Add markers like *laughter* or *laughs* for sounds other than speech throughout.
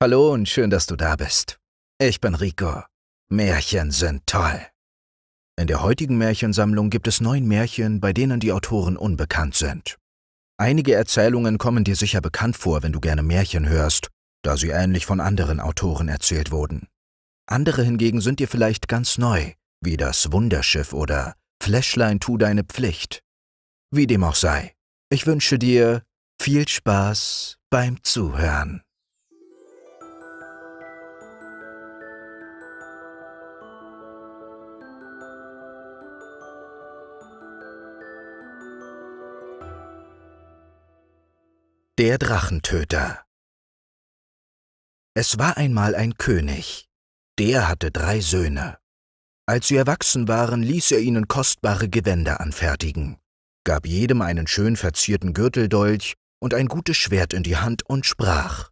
Hallo und schön, dass du da bist. Ich bin Rico. Märchen sind toll. In der heutigen Märchensammlung gibt es neun Märchen, bei denen die Autoren unbekannt sind. Einige Erzählungen kommen dir sicher bekannt vor, wenn du gerne Märchen hörst, da sie ähnlich von anderen Autoren erzählt wurden. Andere hingegen sind dir vielleicht ganz neu, wie das Wunderschiff oder Flashlein tu deine Pflicht. Wie dem auch sei, ich wünsche dir viel Spaß beim Zuhören. Der Drachentöter Es war einmal ein König, der hatte drei Söhne. Als sie erwachsen waren, ließ er ihnen kostbare Gewänder anfertigen, gab jedem einen schön verzierten Gürteldolch und ein gutes Schwert in die Hand und sprach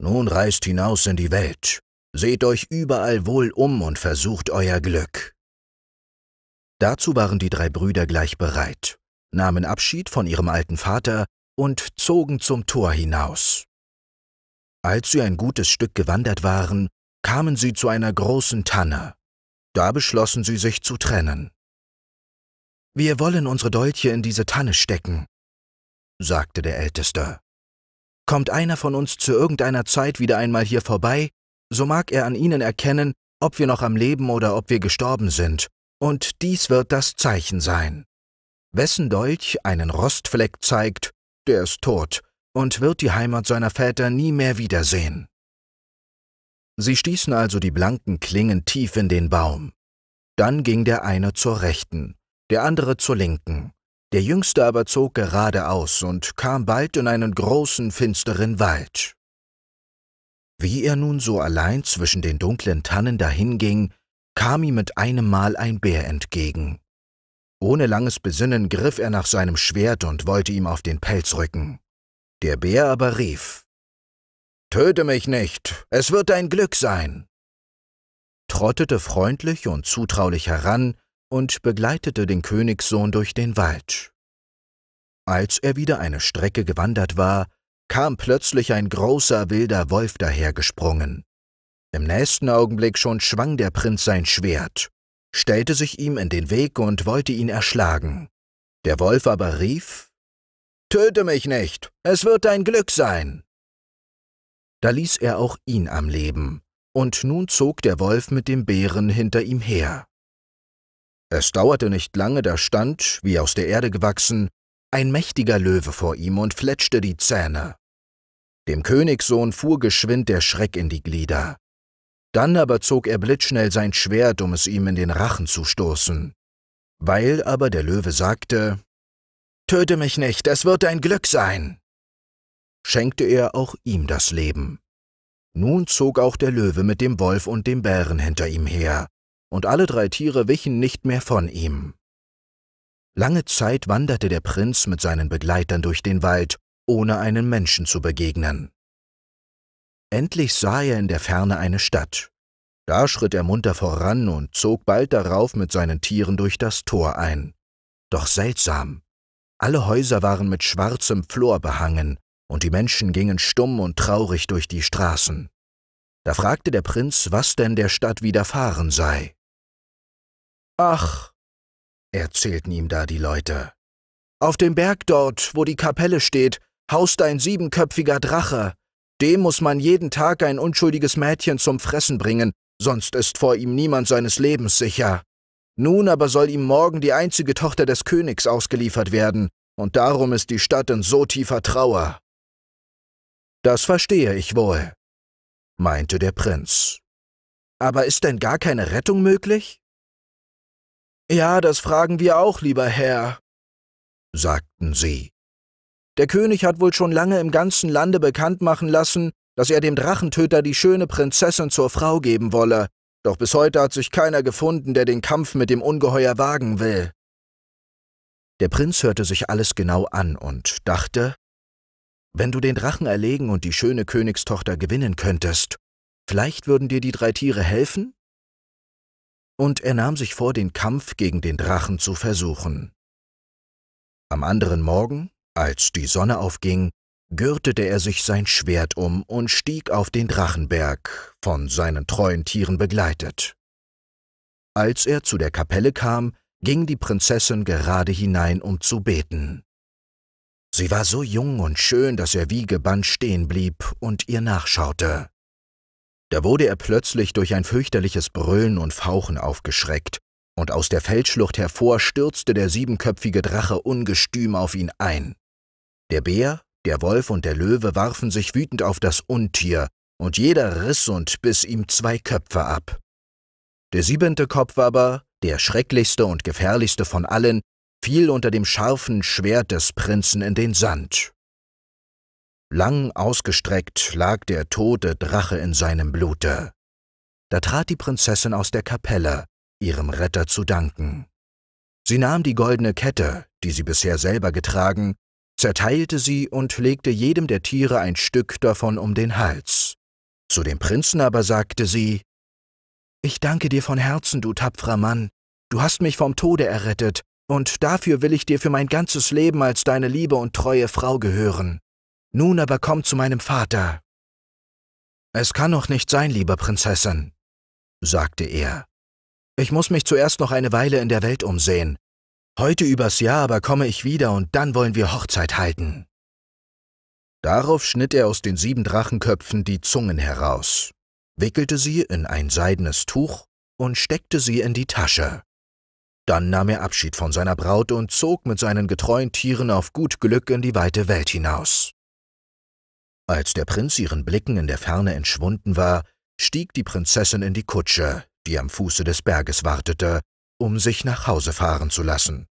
Nun reist hinaus in die Welt, seht euch überall wohl um und versucht euer Glück. Dazu waren die drei Brüder gleich bereit, nahmen Abschied von ihrem alten Vater und zogen zum Tor hinaus. Als sie ein gutes Stück gewandert waren, kamen sie zu einer großen Tanne. Da beschlossen sie sich zu trennen. Wir wollen unsere Dolche in diese Tanne stecken, sagte der Älteste. Kommt einer von uns zu irgendeiner Zeit wieder einmal hier vorbei, so mag er an ihnen erkennen, ob wir noch am Leben oder ob wir gestorben sind, und dies wird das Zeichen sein. Wessen Dolch einen Rostfleck zeigt, der ist tot und wird die Heimat seiner Väter nie mehr wiedersehen. Sie stießen also die blanken Klingen tief in den Baum. Dann ging der eine zur rechten, der andere zur linken, der jüngste aber zog geradeaus und kam bald in einen großen, finsteren Wald. Wie er nun so allein zwischen den dunklen Tannen dahinging, kam ihm mit einem Mal ein Bär entgegen. Ohne langes Besinnen griff er nach seinem Schwert und wollte ihm auf den Pelz rücken. Der Bär aber rief, Töte mich nicht, es wird dein Glück sein. Trottete freundlich und zutraulich heran und begleitete den Königssohn durch den Wald. Als er wieder eine Strecke gewandert war, kam plötzlich ein großer wilder Wolf dahergesprungen. Im nächsten Augenblick schon schwang der Prinz sein Schwert stellte sich ihm in den Weg und wollte ihn erschlagen. Der Wolf aber rief, Töte mich nicht, es wird dein Glück sein. Da ließ er auch ihn am Leben, und nun zog der Wolf mit dem Bären hinter ihm her. Es dauerte nicht lange, da stand, wie aus der Erde gewachsen, ein mächtiger Löwe vor ihm und fletschte die Zähne. Dem Königssohn fuhr geschwind der Schreck in die Glieder. Dann aber zog er blitzschnell sein Schwert, um es ihm in den Rachen zu stoßen. Weil aber der Löwe sagte, Töte mich nicht, es wird dein Glück sein, schenkte er auch ihm das Leben. Nun zog auch der Löwe mit dem Wolf und dem Bären hinter ihm her, und alle drei Tiere wichen nicht mehr von ihm. Lange Zeit wanderte der Prinz mit seinen Begleitern durch den Wald, ohne einem Menschen zu begegnen. Endlich sah er in der Ferne eine Stadt. Da schritt er munter voran und zog bald darauf mit seinen Tieren durch das Tor ein. Doch seltsam. Alle Häuser waren mit schwarzem Flor behangen, und die Menschen gingen stumm und traurig durch die Straßen. Da fragte der Prinz, was denn der Stadt widerfahren sei. Ach, erzählten ihm da die Leute, auf dem Berg dort, wo die Kapelle steht, haust ein siebenköpfiger Drache, dem muss man jeden Tag ein unschuldiges Mädchen zum Fressen bringen, sonst ist vor ihm niemand seines Lebens sicher. Nun aber soll ihm morgen die einzige Tochter des Königs ausgeliefert werden, und darum ist die Stadt in so tiefer Trauer. Das verstehe ich wohl, meinte der Prinz. Aber ist denn gar keine Rettung möglich? Ja, das fragen wir auch, lieber Herr, sagten sie. Der König hat wohl schon lange im ganzen Lande bekannt machen lassen, dass er dem Drachentöter die schöne Prinzessin zur Frau geben wolle, doch bis heute hat sich keiner gefunden, der den Kampf mit dem Ungeheuer wagen will. Der Prinz hörte sich alles genau an und dachte, wenn du den Drachen erlegen und die schöne Königstochter gewinnen könntest, vielleicht würden dir die drei Tiere helfen? Und er nahm sich vor, den Kampf gegen den Drachen zu versuchen. Am anderen Morgen als die Sonne aufging, gürtete er sich sein Schwert um und stieg auf den Drachenberg, von seinen treuen Tieren begleitet. Als er zu der Kapelle kam, ging die Prinzessin gerade hinein, um zu beten. Sie war so jung und schön, dass er wie gebannt stehen blieb und ihr nachschaute. Da wurde er plötzlich durch ein fürchterliches Brüllen und Fauchen aufgeschreckt, und aus der Felsschlucht hervor stürzte der siebenköpfige Drache ungestüm auf ihn ein. Der Bär, der Wolf und der Löwe warfen sich wütend auf das Untier, und jeder riss und biss ihm zwei Köpfe ab. Der siebente Kopf aber, der schrecklichste und gefährlichste von allen, fiel unter dem scharfen Schwert des Prinzen in den Sand. Lang ausgestreckt lag der tote Drache in seinem Blute. Da trat die Prinzessin aus der Kapelle, ihrem Retter zu danken. Sie nahm die goldene Kette, die sie bisher selber getragen, zerteilte sie und legte jedem der Tiere ein Stück davon um den Hals. Zu dem Prinzen aber sagte sie, Ich danke dir von Herzen, du tapferer Mann, du hast mich vom Tode errettet, und dafür will ich dir für mein ganzes Leben als deine liebe und treue Frau gehören. Nun aber komm zu meinem Vater. Es kann noch nicht sein, liebe Prinzessin, sagte er. Ich muss mich zuerst noch eine Weile in der Welt umsehen, Heute übers Jahr aber komme ich wieder und dann wollen wir Hochzeit halten. Darauf schnitt er aus den sieben Drachenköpfen die Zungen heraus, wickelte sie in ein seidenes Tuch und steckte sie in die Tasche. Dann nahm er Abschied von seiner Braut und zog mit seinen getreuen Tieren auf gut Glück in die weite Welt hinaus. Als der Prinz ihren Blicken in der Ferne entschwunden war, stieg die Prinzessin in die Kutsche, die am Fuße des Berges wartete, um sich nach Hause fahren zu lassen.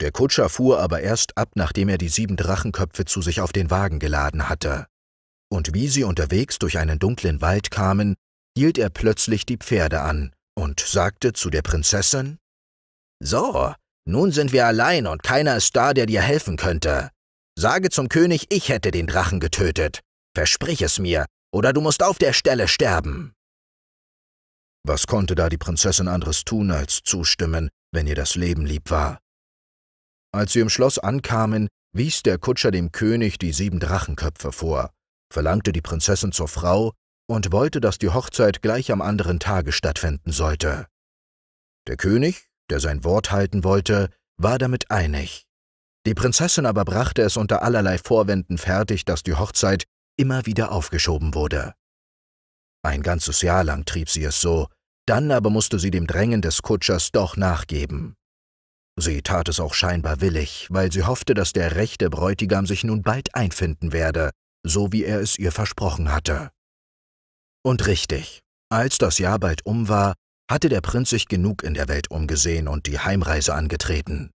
Der Kutscher fuhr aber erst ab, nachdem er die sieben Drachenköpfe zu sich auf den Wagen geladen hatte. Und wie sie unterwegs durch einen dunklen Wald kamen, hielt er plötzlich die Pferde an und sagte zu der Prinzessin So, nun sind wir allein und keiner ist da, der dir helfen könnte. Sage zum König, ich hätte den Drachen getötet. Versprich es mir, oder du musst auf der Stelle sterben. Was konnte da die Prinzessin anderes tun, als zustimmen, wenn ihr das Leben lieb war? Als sie im Schloss ankamen, wies der Kutscher dem König die sieben Drachenköpfe vor, verlangte die Prinzessin zur Frau und wollte, dass die Hochzeit gleich am anderen Tage stattfinden sollte. Der König, der sein Wort halten wollte, war damit einig. Die Prinzessin aber brachte es unter allerlei Vorwänden fertig, dass die Hochzeit immer wieder aufgeschoben wurde. Ein ganzes Jahr lang trieb sie es so, dann aber musste sie dem Drängen des Kutschers doch nachgeben. Sie tat es auch scheinbar willig, weil sie hoffte, dass der rechte Bräutigam sich nun bald einfinden werde, so wie er es ihr versprochen hatte. Und richtig, als das Jahr bald um war, hatte der Prinz sich genug in der Welt umgesehen und die Heimreise angetreten.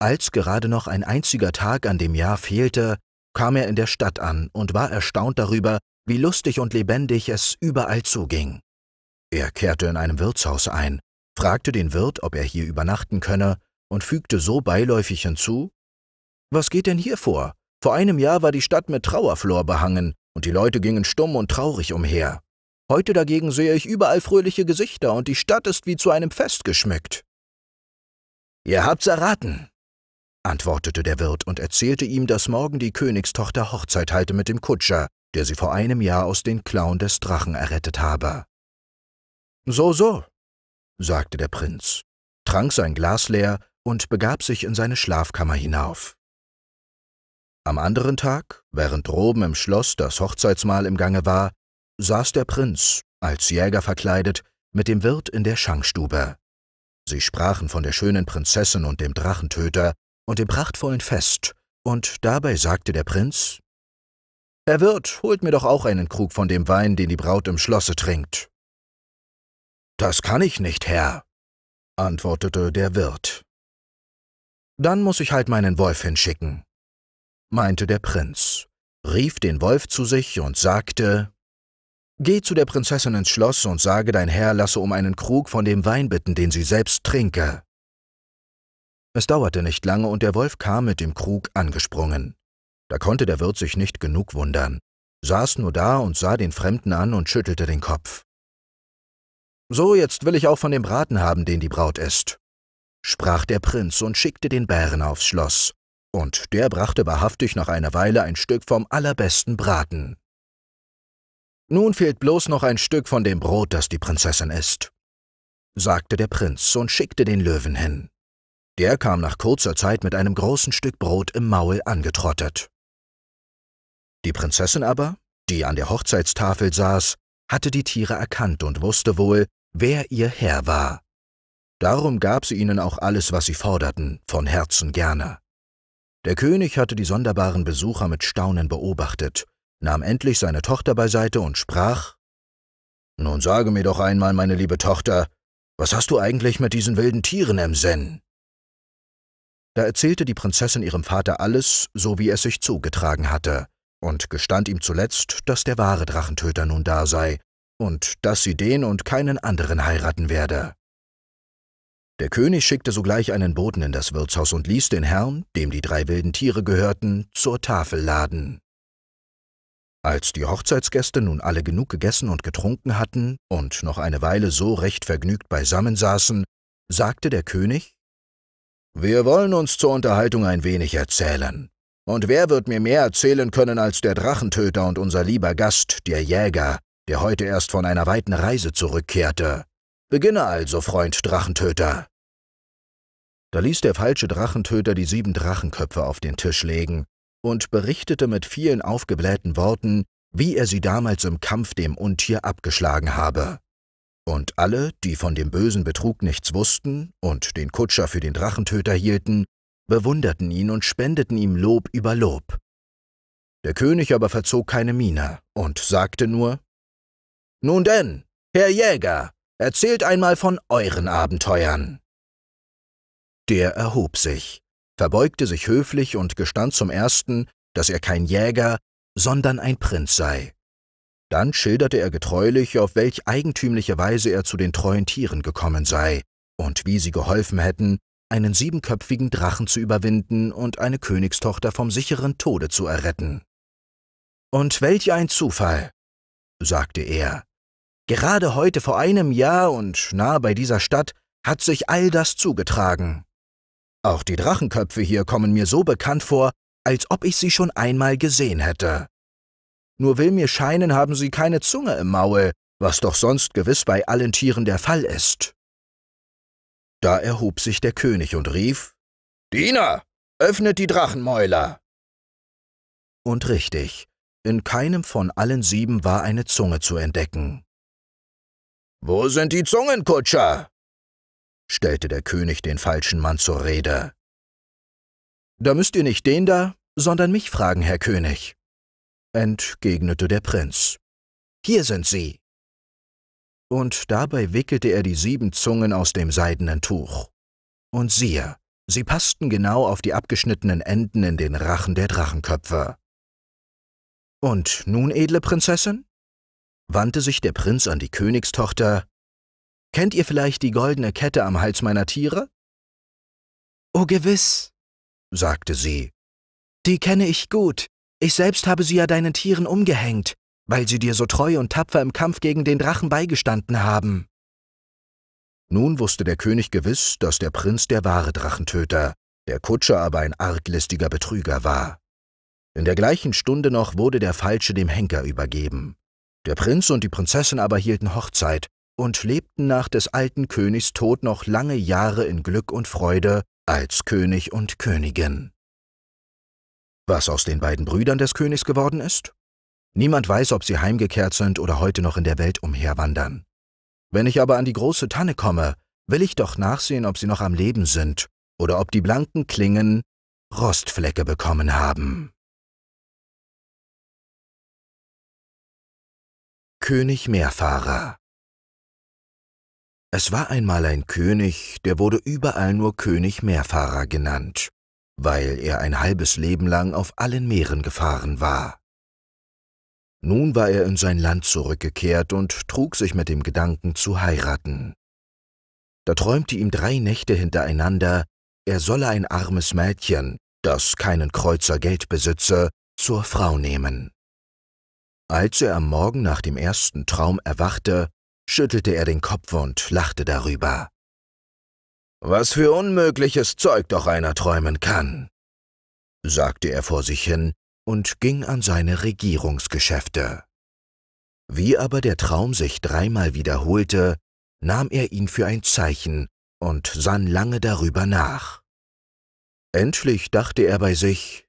Als gerade noch ein einziger Tag an dem Jahr fehlte, kam er in der Stadt an und war erstaunt darüber, wie lustig und lebendig es überall zuging. Er kehrte in einem Wirtshaus ein, fragte den Wirt, ob er hier übernachten könne, und fügte so beiläufig hinzu Was geht denn hier vor? Vor einem Jahr war die Stadt mit Trauerflor behangen, und die Leute gingen stumm und traurig umher. Heute dagegen sehe ich überall fröhliche Gesichter, und die Stadt ist wie zu einem Fest geschmückt. Ihr habt's erraten, antwortete der Wirt und erzählte ihm, dass morgen die Königstochter Hochzeit halte mit dem Kutscher, der sie vor einem Jahr aus den Klauen des Drachen errettet habe. So, so, sagte der Prinz, trank sein Glas leer und begab sich in seine Schlafkammer hinauf. Am anderen Tag, während droben im Schloss das Hochzeitsmahl im Gange war, saß der Prinz, als Jäger verkleidet, mit dem Wirt in der Schankstube. Sie sprachen von der schönen Prinzessin und dem Drachentöter und dem prachtvollen Fest, und dabei sagte der Prinz, Herr Wirt, holt mir doch auch einen Krug von dem Wein, den die Braut im Schlosse trinkt. Das kann ich nicht, Herr, antwortete der Wirt. Dann muss ich halt meinen Wolf hinschicken, meinte der Prinz, rief den Wolf zu sich und sagte Geh zu der Prinzessin ins Schloss und sage, dein Herr lasse um einen Krug von dem Wein bitten, den sie selbst trinke. Es dauerte nicht lange und der Wolf kam mit dem Krug angesprungen. Da konnte der Wirt sich nicht genug wundern, saß nur da und sah den Fremden an und schüttelte den Kopf. So, jetzt will ich auch von dem Braten haben, den die Braut isst, sprach der Prinz und schickte den Bären aufs Schloss, und der brachte wahrhaftig nach einer Weile ein Stück vom allerbesten Braten. Nun fehlt bloß noch ein Stück von dem Brot, das die Prinzessin isst, sagte der Prinz und schickte den Löwen hin. Der kam nach kurzer Zeit mit einem großen Stück Brot im Maul angetrottet. Die Prinzessin aber, die an der Hochzeitstafel saß, hatte die Tiere erkannt und wusste wohl, wer ihr Herr war. Darum gab sie ihnen auch alles, was sie forderten, von Herzen gerne. Der König hatte die sonderbaren Besucher mit Staunen beobachtet, nahm endlich seine Tochter beiseite und sprach Nun sage mir doch einmal, meine liebe Tochter, was hast du eigentlich mit diesen wilden Tieren im Sinn? Da erzählte die Prinzessin ihrem Vater alles, so wie es sich zugetragen hatte, und gestand ihm zuletzt, dass der wahre Drachentöter nun da sei und dass sie den und keinen anderen heiraten werde. Der König schickte sogleich einen Boten in das Wirtshaus und ließ den Herrn, dem die drei wilden Tiere gehörten, zur Tafel laden. Als die Hochzeitsgäste nun alle genug gegessen und getrunken hatten und noch eine Weile so recht vergnügt beisammen saßen, sagte der König, »Wir wollen uns zur Unterhaltung ein wenig erzählen. Und wer wird mir mehr erzählen können als der Drachentöter und unser lieber Gast, der Jäger, der heute erst von einer weiten Reise zurückkehrte?« Beginne also, Freund Drachentöter. Da ließ der falsche Drachentöter die sieben Drachenköpfe auf den Tisch legen und berichtete mit vielen aufgeblähten Worten, wie er sie damals im Kampf dem Untier abgeschlagen habe. Und alle, die von dem bösen Betrug nichts wussten und den Kutscher für den Drachentöter hielten, bewunderten ihn und spendeten ihm Lob über Lob. Der König aber verzog keine Miene und sagte nur Nun denn, Herr Jäger, Erzählt einmal von euren Abenteuern. Der erhob sich, verbeugte sich höflich und gestand zum ersten, dass er kein Jäger, sondern ein Prinz sei. Dann schilderte er getreulich, auf welch eigentümliche Weise er zu den treuen Tieren gekommen sei und wie sie geholfen hätten, einen siebenköpfigen Drachen zu überwinden und eine Königstochter vom sicheren Tode zu erretten. Und welch ein Zufall, sagte er, Gerade heute vor einem Jahr und nah bei dieser Stadt hat sich all das zugetragen. Auch die Drachenköpfe hier kommen mir so bekannt vor, als ob ich sie schon einmal gesehen hätte. Nur will mir scheinen, haben sie keine Zunge im Maul, was doch sonst gewiss bei allen Tieren der Fall ist. Da erhob sich der König und rief, Diener, öffnet die Drachenmäuler! Und richtig, in keinem von allen sieben war eine Zunge zu entdecken. Wo sind die Zungenkutscher? stellte der König den falschen Mann zur Rede. Da müsst ihr nicht den da, sondern mich fragen, Herr König, entgegnete der Prinz. Hier sind sie. Und dabei wickelte er die sieben Zungen aus dem seidenen Tuch. Und siehe, sie passten genau auf die abgeschnittenen Enden in den Rachen der Drachenköpfe. Und nun, edle Prinzessin? wandte sich der Prinz an die Königstochter. Kennt ihr vielleicht die goldene Kette am Hals meiner Tiere? Oh gewiss, sagte sie. Die kenne ich gut. Ich selbst habe sie ja deinen Tieren umgehängt, weil sie dir so treu und tapfer im Kampf gegen den Drachen beigestanden haben. Nun wusste der König gewiss, dass der Prinz der wahre Drachentöter, der Kutscher aber ein arglistiger Betrüger war. In der gleichen Stunde noch wurde der Falsche dem Henker übergeben. Der Prinz und die Prinzessin aber hielten Hochzeit und lebten nach des alten Königs Tod noch lange Jahre in Glück und Freude als König und Königin. Was aus den beiden Brüdern des Königs geworden ist? Niemand weiß, ob sie heimgekehrt sind oder heute noch in der Welt umherwandern. Wenn ich aber an die große Tanne komme, will ich doch nachsehen, ob sie noch am Leben sind oder ob die blanken Klingen Rostflecke bekommen haben. König Meerfahrer Es war einmal ein König, der wurde überall nur König Meerfahrer genannt, weil er ein halbes Leben lang auf allen Meeren gefahren war. Nun war er in sein Land zurückgekehrt und trug sich mit dem Gedanken zu heiraten. Da träumte ihm drei Nächte hintereinander, er solle ein armes Mädchen, das keinen Kreuzer Geld besitze, zur Frau nehmen. Als er am Morgen nach dem ersten Traum erwachte, schüttelte er den Kopf und lachte darüber. Was für unmögliches Zeug doch einer träumen kann, sagte er vor sich hin und ging an seine Regierungsgeschäfte. Wie aber der Traum sich dreimal wiederholte, nahm er ihn für ein Zeichen und sann lange darüber nach. Endlich dachte er bei sich,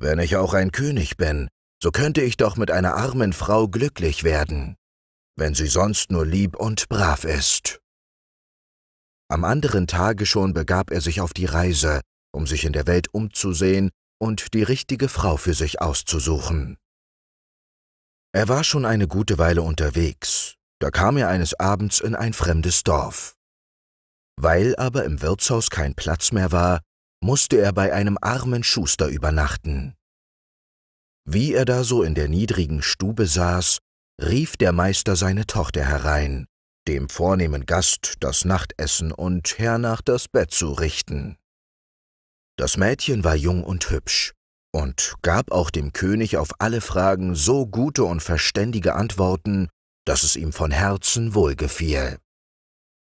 wenn ich auch ein König bin, so könnte ich doch mit einer armen Frau glücklich werden, wenn sie sonst nur lieb und brav ist. Am anderen Tage schon begab er sich auf die Reise, um sich in der Welt umzusehen und die richtige Frau für sich auszusuchen. Er war schon eine gute Weile unterwegs, da kam er eines Abends in ein fremdes Dorf. Weil aber im Wirtshaus kein Platz mehr war, musste er bei einem armen Schuster übernachten. Wie er da so in der niedrigen Stube saß, rief der Meister seine Tochter herein, dem vornehmen Gast das Nachtessen und hernach das Bett zu richten. Das Mädchen war jung und hübsch und gab auch dem König auf alle Fragen so gute und verständige Antworten, dass es ihm von Herzen wohlgefiel.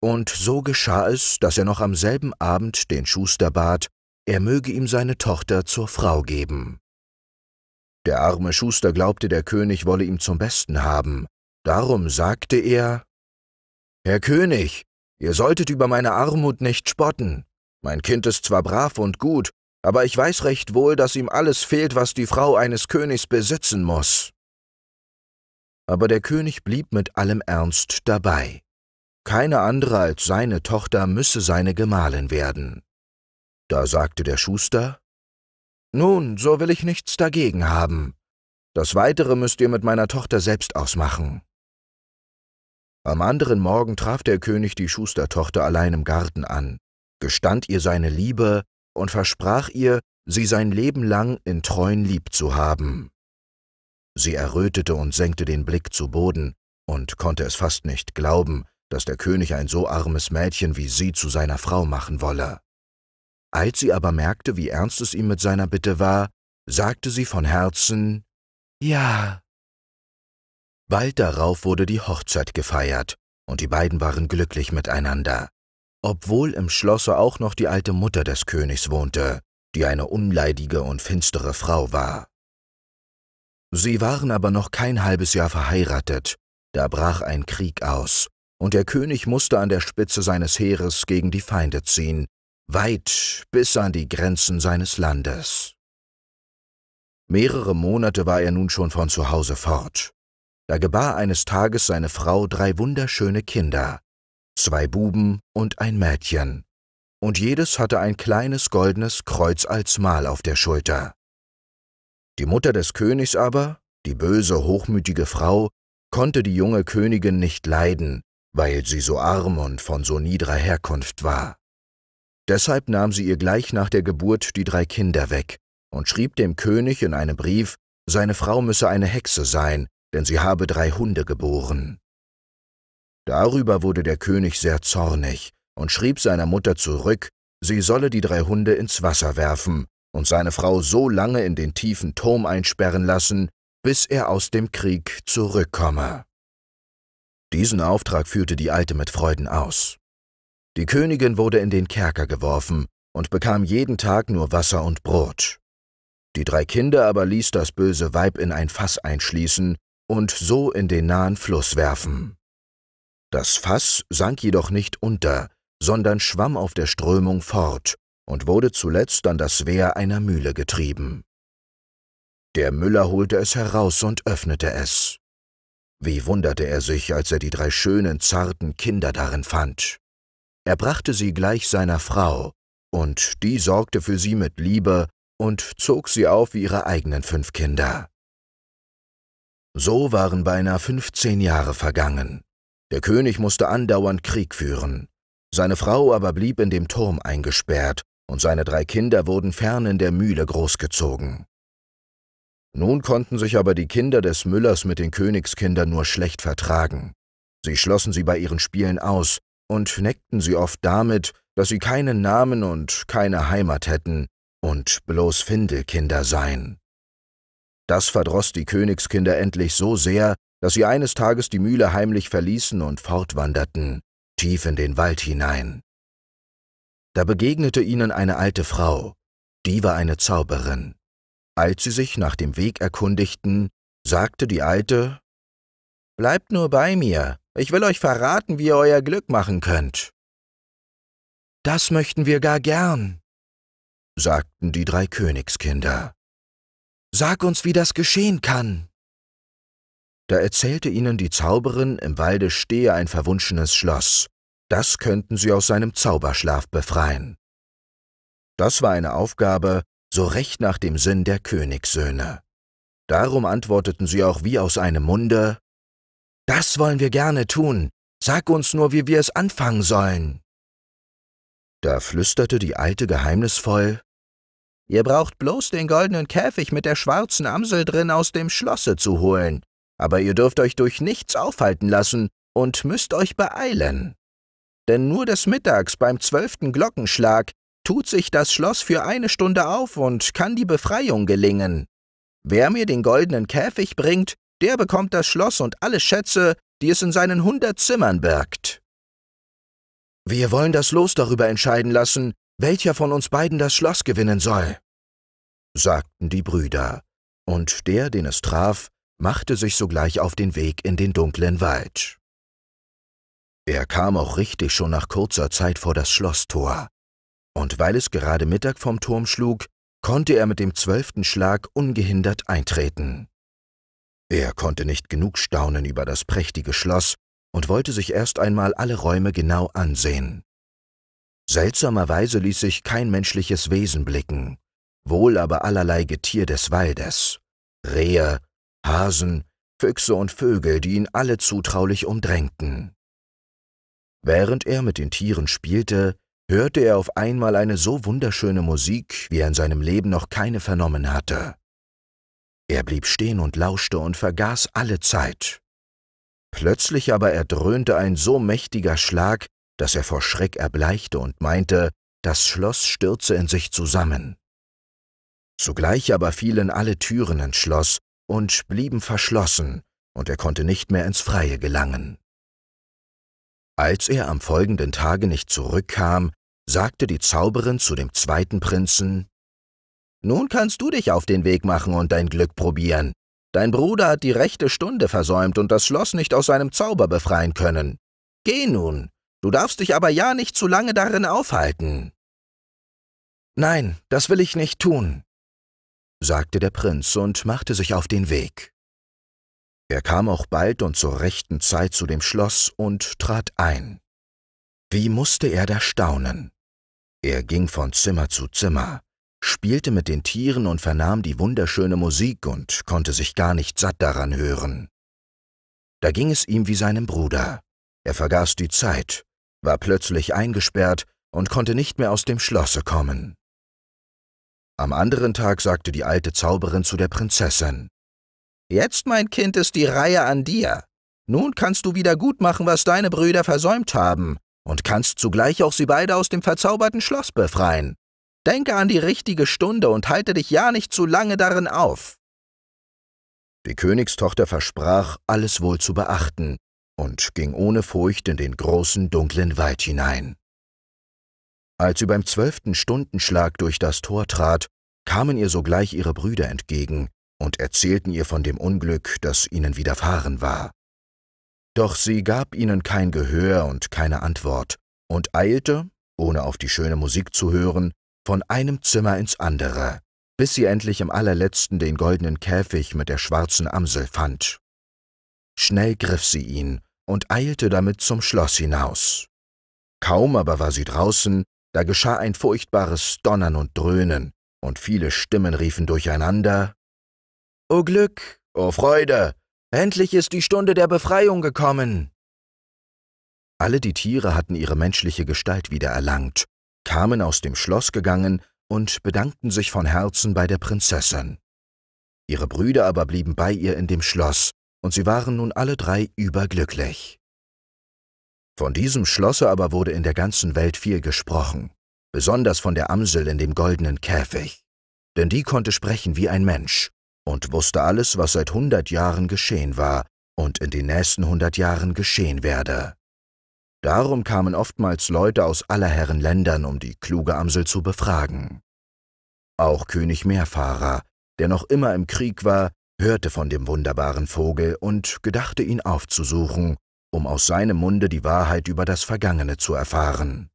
Und so geschah es, dass er noch am selben Abend den Schuster bat, er möge ihm seine Tochter zur Frau geben. Der arme Schuster glaubte, der König wolle ihm zum Besten haben. Darum sagte er, Herr König, ihr solltet über meine Armut nicht spotten. Mein Kind ist zwar brav und gut, aber ich weiß recht wohl, dass ihm alles fehlt, was die Frau eines Königs besitzen muss. Aber der König blieb mit allem Ernst dabei. Keine andere als seine Tochter müsse seine Gemahlin werden. Da sagte der Schuster, nun, so will ich nichts dagegen haben. Das Weitere müsst ihr mit meiner Tochter selbst ausmachen. Am anderen Morgen traf der König die Schustertochter allein im Garten an, gestand ihr seine Liebe und versprach ihr, sie sein Leben lang in Treuen lieb zu haben. Sie errötete und senkte den Blick zu Boden und konnte es fast nicht glauben, dass der König ein so armes Mädchen wie sie zu seiner Frau machen wolle. Als sie aber merkte, wie ernst es ihm mit seiner Bitte war, sagte sie von Herzen Ja. Bald darauf wurde die Hochzeit gefeiert, und die beiden waren glücklich miteinander, obwohl im Schlosse auch noch die alte Mutter des Königs wohnte, die eine unleidige und finstere Frau war. Sie waren aber noch kein halbes Jahr verheiratet, da brach ein Krieg aus, und der König musste an der Spitze seines Heeres gegen die Feinde ziehen, weit bis an die Grenzen seines Landes. Mehrere Monate war er nun schon von zu Hause fort. Da gebar eines Tages seine Frau drei wunderschöne Kinder, zwei Buben und ein Mädchen, und jedes hatte ein kleines goldenes Kreuz als Mal auf der Schulter. Die Mutter des Königs aber, die böse, hochmütige Frau, konnte die junge Königin nicht leiden, weil sie so arm und von so niedrer Herkunft war. Deshalb nahm sie ihr gleich nach der Geburt die drei Kinder weg und schrieb dem König in einem Brief, seine Frau müsse eine Hexe sein, denn sie habe drei Hunde geboren. Darüber wurde der König sehr zornig und schrieb seiner Mutter zurück, sie solle die drei Hunde ins Wasser werfen und seine Frau so lange in den tiefen Turm einsperren lassen, bis er aus dem Krieg zurückkomme. Diesen Auftrag führte die Alte mit Freuden aus. Die Königin wurde in den Kerker geworfen und bekam jeden Tag nur Wasser und Brot. Die drei Kinder aber ließ das böse Weib in ein Fass einschließen und so in den nahen Fluss werfen. Das Fass sank jedoch nicht unter, sondern schwamm auf der Strömung fort und wurde zuletzt an das Wehr einer Mühle getrieben. Der Müller holte es heraus und öffnete es. Wie wunderte er sich, als er die drei schönen, zarten Kinder darin fand. Er brachte sie gleich seiner Frau, und die sorgte für sie mit Liebe und zog sie auf wie ihre eigenen fünf Kinder. So waren beinahe fünfzehn Jahre vergangen. Der König musste andauernd Krieg führen. Seine Frau aber blieb in dem Turm eingesperrt, und seine drei Kinder wurden fern in der Mühle großgezogen. Nun konnten sich aber die Kinder des Müllers mit den Königskindern nur schlecht vertragen. Sie schlossen sie bei ihren Spielen aus und neckten sie oft damit, dass sie keinen Namen und keine Heimat hätten und bloß Findelkinder seien. Das verdroß die Königskinder endlich so sehr, dass sie eines Tages die Mühle heimlich verließen und fortwanderten, tief in den Wald hinein. Da begegnete ihnen eine alte Frau, die war eine Zauberin. Als sie sich nach dem Weg erkundigten, sagte die Alte Bleibt nur bei mir, ich will euch verraten, wie ihr euer Glück machen könnt. Das möchten wir gar gern, sagten die drei Königskinder. Sag uns, wie das geschehen kann. Da erzählte ihnen die Zauberin, im Walde stehe ein verwunschenes Schloss. Das könnten sie aus seinem Zauberschlaf befreien. Das war eine Aufgabe, so recht nach dem Sinn der Königssöhne. Darum antworteten sie auch wie aus einem Munde das wollen wir gerne tun. Sag uns nur, wie wir es anfangen sollen. Da flüsterte die Alte geheimnisvoll Ihr braucht bloß den goldenen Käfig mit der schwarzen Amsel drin aus dem Schlosse zu holen, aber ihr dürft euch durch nichts aufhalten lassen und müsst euch beeilen. Denn nur des Mittags beim zwölften Glockenschlag tut sich das Schloss für eine Stunde auf und kann die Befreiung gelingen. Wer mir den goldenen Käfig bringt, der bekommt das Schloss und alle Schätze, die es in seinen hundert Zimmern birgt. Wir wollen das Los darüber entscheiden lassen, welcher von uns beiden das Schloss gewinnen soll, sagten die Brüder, und der, den es traf, machte sich sogleich auf den Weg in den dunklen Wald. Er kam auch richtig schon nach kurzer Zeit vor das Schlosstor, und weil es gerade Mittag vom Turm schlug, konnte er mit dem zwölften Schlag ungehindert eintreten. Er konnte nicht genug staunen über das prächtige Schloss und wollte sich erst einmal alle Räume genau ansehen. Seltsamerweise ließ sich kein menschliches Wesen blicken, wohl aber allerlei Getier des Waldes, Rehe, Hasen, Füchse und Vögel, die ihn alle zutraulich umdrängten. Während er mit den Tieren spielte, hörte er auf einmal eine so wunderschöne Musik, wie er in seinem Leben noch keine vernommen hatte. Er blieb stehen und lauschte und vergaß alle Zeit. Plötzlich aber erdröhnte ein so mächtiger Schlag, dass er vor Schreck erbleichte und meinte, das Schloss stürze in sich zusammen. Zugleich aber fielen alle Türen ins Schloss und blieben verschlossen, und er konnte nicht mehr ins Freie gelangen. Als er am folgenden Tage nicht zurückkam, sagte die Zauberin zu dem zweiten Prinzen nun kannst du dich auf den Weg machen und dein Glück probieren. Dein Bruder hat die rechte Stunde versäumt und das Schloss nicht aus seinem Zauber befreien können. Geh nun, du darfst dich aber ja nicht zu lange darin aufhalten. Nein, das will ich nicht tun, sagte der Prinz und machte sich auf den Weg. Er kam auch bald und zur rechten Zeit zu dem Schloss und trat ein. Wie musste er da staunen? Er ging von Zimmer zu Zimmer, spielte mit den Tieren und vernahm die wunderschöne Musik und konnte sich gar nicht satt daran hören. Da ging es ihm wie seinem Bruder. Er vergaß die Zeit, war plötzlich eingesperrt und konnte nicht mehr aus dem Schlosse kommen. Am anderen Tag sagte die alte Zauberin zu der Prinzessin, »Jetzt, mein Kind, ist die Reihe an dir. Nun kannst du wieder gut machen, was deine Brüder versäumt haben, und kannst zugleich auch sie beide aus dem verzauberten Schloss befreien. Denke an die richtige Stunde und halte dich ja nicht zu lange darin auf. Die Königstochter versprach, alles wohl zu beachten, und ging ohne Furcht in den großen, dunklen Wald hinein. Als sie beim zwölften Stundenschlag durch das Tor trat, kamen ihr sogleich ihre Brüder entgegen und erzählten ihr von dem Unglück, das ihnen widerfahren war. Doch sie gab ihnen kein Gehör und keine Antwort und eilte, ohne auf die schöne Musik zu hören, von einem Zimmer ins andere, bis sie endlich im allerletzten den goldenen Käfig mit der schwarzen Amsel fand. Schnell griff sie ihn und eilte damit zum Schloss hinaus. Kaum aber war sie draußen, da geschah ein furchtbares Donnern und Dröhnen, und viele Stimmen riefen durcheinander O Glück, o Freude, endlich ist die Stunde der Befreiung gekommen. Alle die Tiere hatten ihre menschliche Gestalt wiedererlangt kamen aus dem Schloss gegangen und bedankten sich von Herzen bei der Prinzessin. Ihre Brüder aber blieben bei ihr in dem Schloss, und sie waren nun alle drei überglücklich. Von diesem Schlosse aber wurde in der ganzen Welt viel gesprochen, besonders von der Amsel in dem goldenen Käfig, denn die konnte sprechen wie ein Mensch und wusste alles, was seit hundert Jahren geschehen war und in den nächsten hundert Jahren geschehen werde. Darum kamen oftmals Leute aus aller Herren Ländern, um die kluge Amsel zu befragen. Auch König Meerfahrer, der noch immer im Krieg war, hörte von dem wunderbaren Vogel und gedachte ihn aufzusuchen, um aus seinem Munde die Wahrheit über das Vergangene zu erfahren.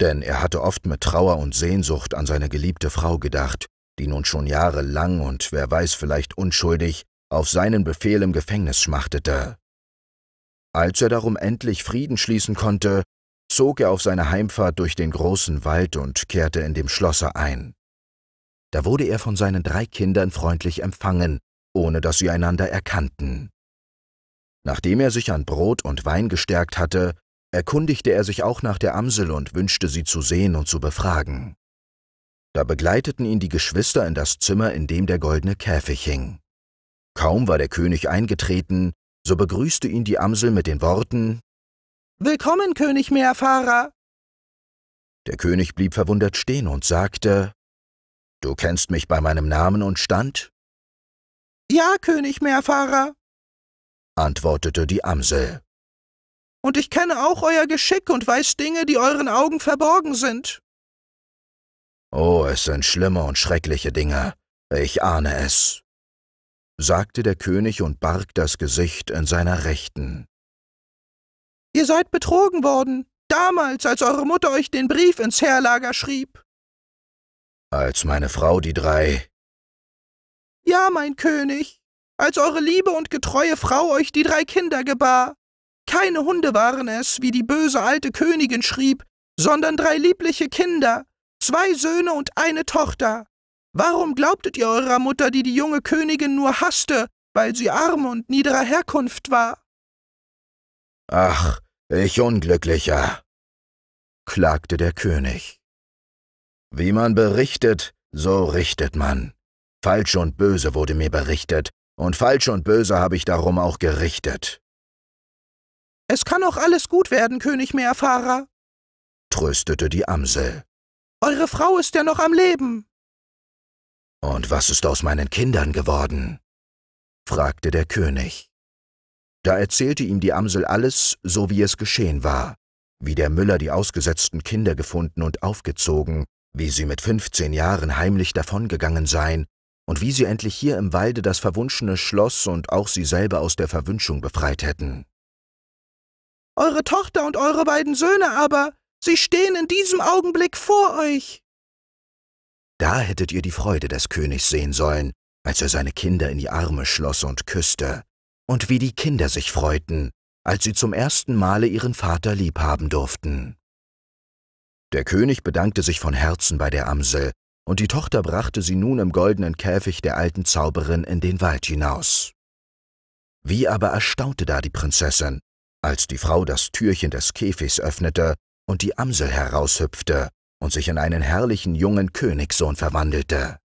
Denn er hatte oft mit Trauer und Sehnsucht an seine geliebte Frau gedacht, die nun schon jahrelang und wer weiß vielleicht unschuldig auf seinen Befehl im Gefängnis schmachtete. Als er darum endlich Frieden schließen konnte, zog er auf seine Heimfahrt durch den großen Wald und kehrte in dem Schlosse ein. Da wurde er von seinen drei Kindern freundlich empfangen, ohne dass sie einander erkannten. Nachdem er sich an Brot und Wein gestärkt hatte, erkundigte er sich auch nach der Amsel und wünschte sie zu sehen und zu befragen. Da begleiteten ihn die Geschwister in das Zimmer, in dem der goldene Käfig hing. Kaum war der König eingetreten, so begrüßte ihn die Amsel mit den Worten Willkommen, König Meerfahrer. Der König blieb verwundert stehen und sagte Du kennst mich bei meinem Namen und Stand? Ja, König Meerfahrer, antwortete die Amsel. Und ich kenne auch euer Geschick und weiß Dinge, die euren Augen verborgen sind. Oh, es sind schlimme und schreckliche Dinge, ich ahne es sagte der König und barg das Gesicht in seiner Rechten. Ihr seid betrogen worden, damals, als eure Mutter euch den Brief ins Heerlager schrieb. Als meine Frau die drei. Ja, mein König, als eure liebe und getreue Frau euch die drei Kinder gebar. Keine Hunde waren es, wie die böse alte Königin schrieb, sondern drei liebliche Kinder, zwei Söhne und eine Tochter. Warum glaubtet ihr eurer Mutter, die die junge Königin nur hasste, weil sie arm und niederer Herkunft war? Ach, ich Unglücklicher, klagte der König. Wie man berichtet, so richtet man. Falsch und böse wurde mir berichtet, und falsch und böse habe ich darum auch gerichtet. Es kann auch alles gut werden, König Meerfahrer, tröstete die Amsel. Eure Frau ist ja noch am Leben. Und was ist aus meinen Kindern geworden? fragte der König. Da erzählte ihm die Amsel alles, so wie es geschehen war, wie der Müller die ausgesetzten Kinder gefunden und aufgezogen, wie sie mit fünfzehn Jahren heimlich davongegangen seien und wie sie endlich hier im Walde das verwunschene Schloss und auch sie selber aus der Verwünschung befreit hätten. Eure Tochter und eure beiden Söhne aber, sie stehen in diesem Augenblick vor euch, da hättet ihr die Freude des Königs sehen sollen, als er seine Kinder in die Arme schloss und küsste, und wie die Kinder sich freuten, als sie zum ersten Male ihren Vater liebhaben durften. Der König bedankte sich von Herzen bei der Amsel, und die Tochter brachte sie nun im goldenen Käfig der alten Zauberin in den Wald hinaus. Wie aber erstaunte da die Prinzessin, als die Frau das Türchen des Käfigs öffnete und die Amsel heraushüpfte und sich in einen herrlichen jungen Königssohn verwandelte.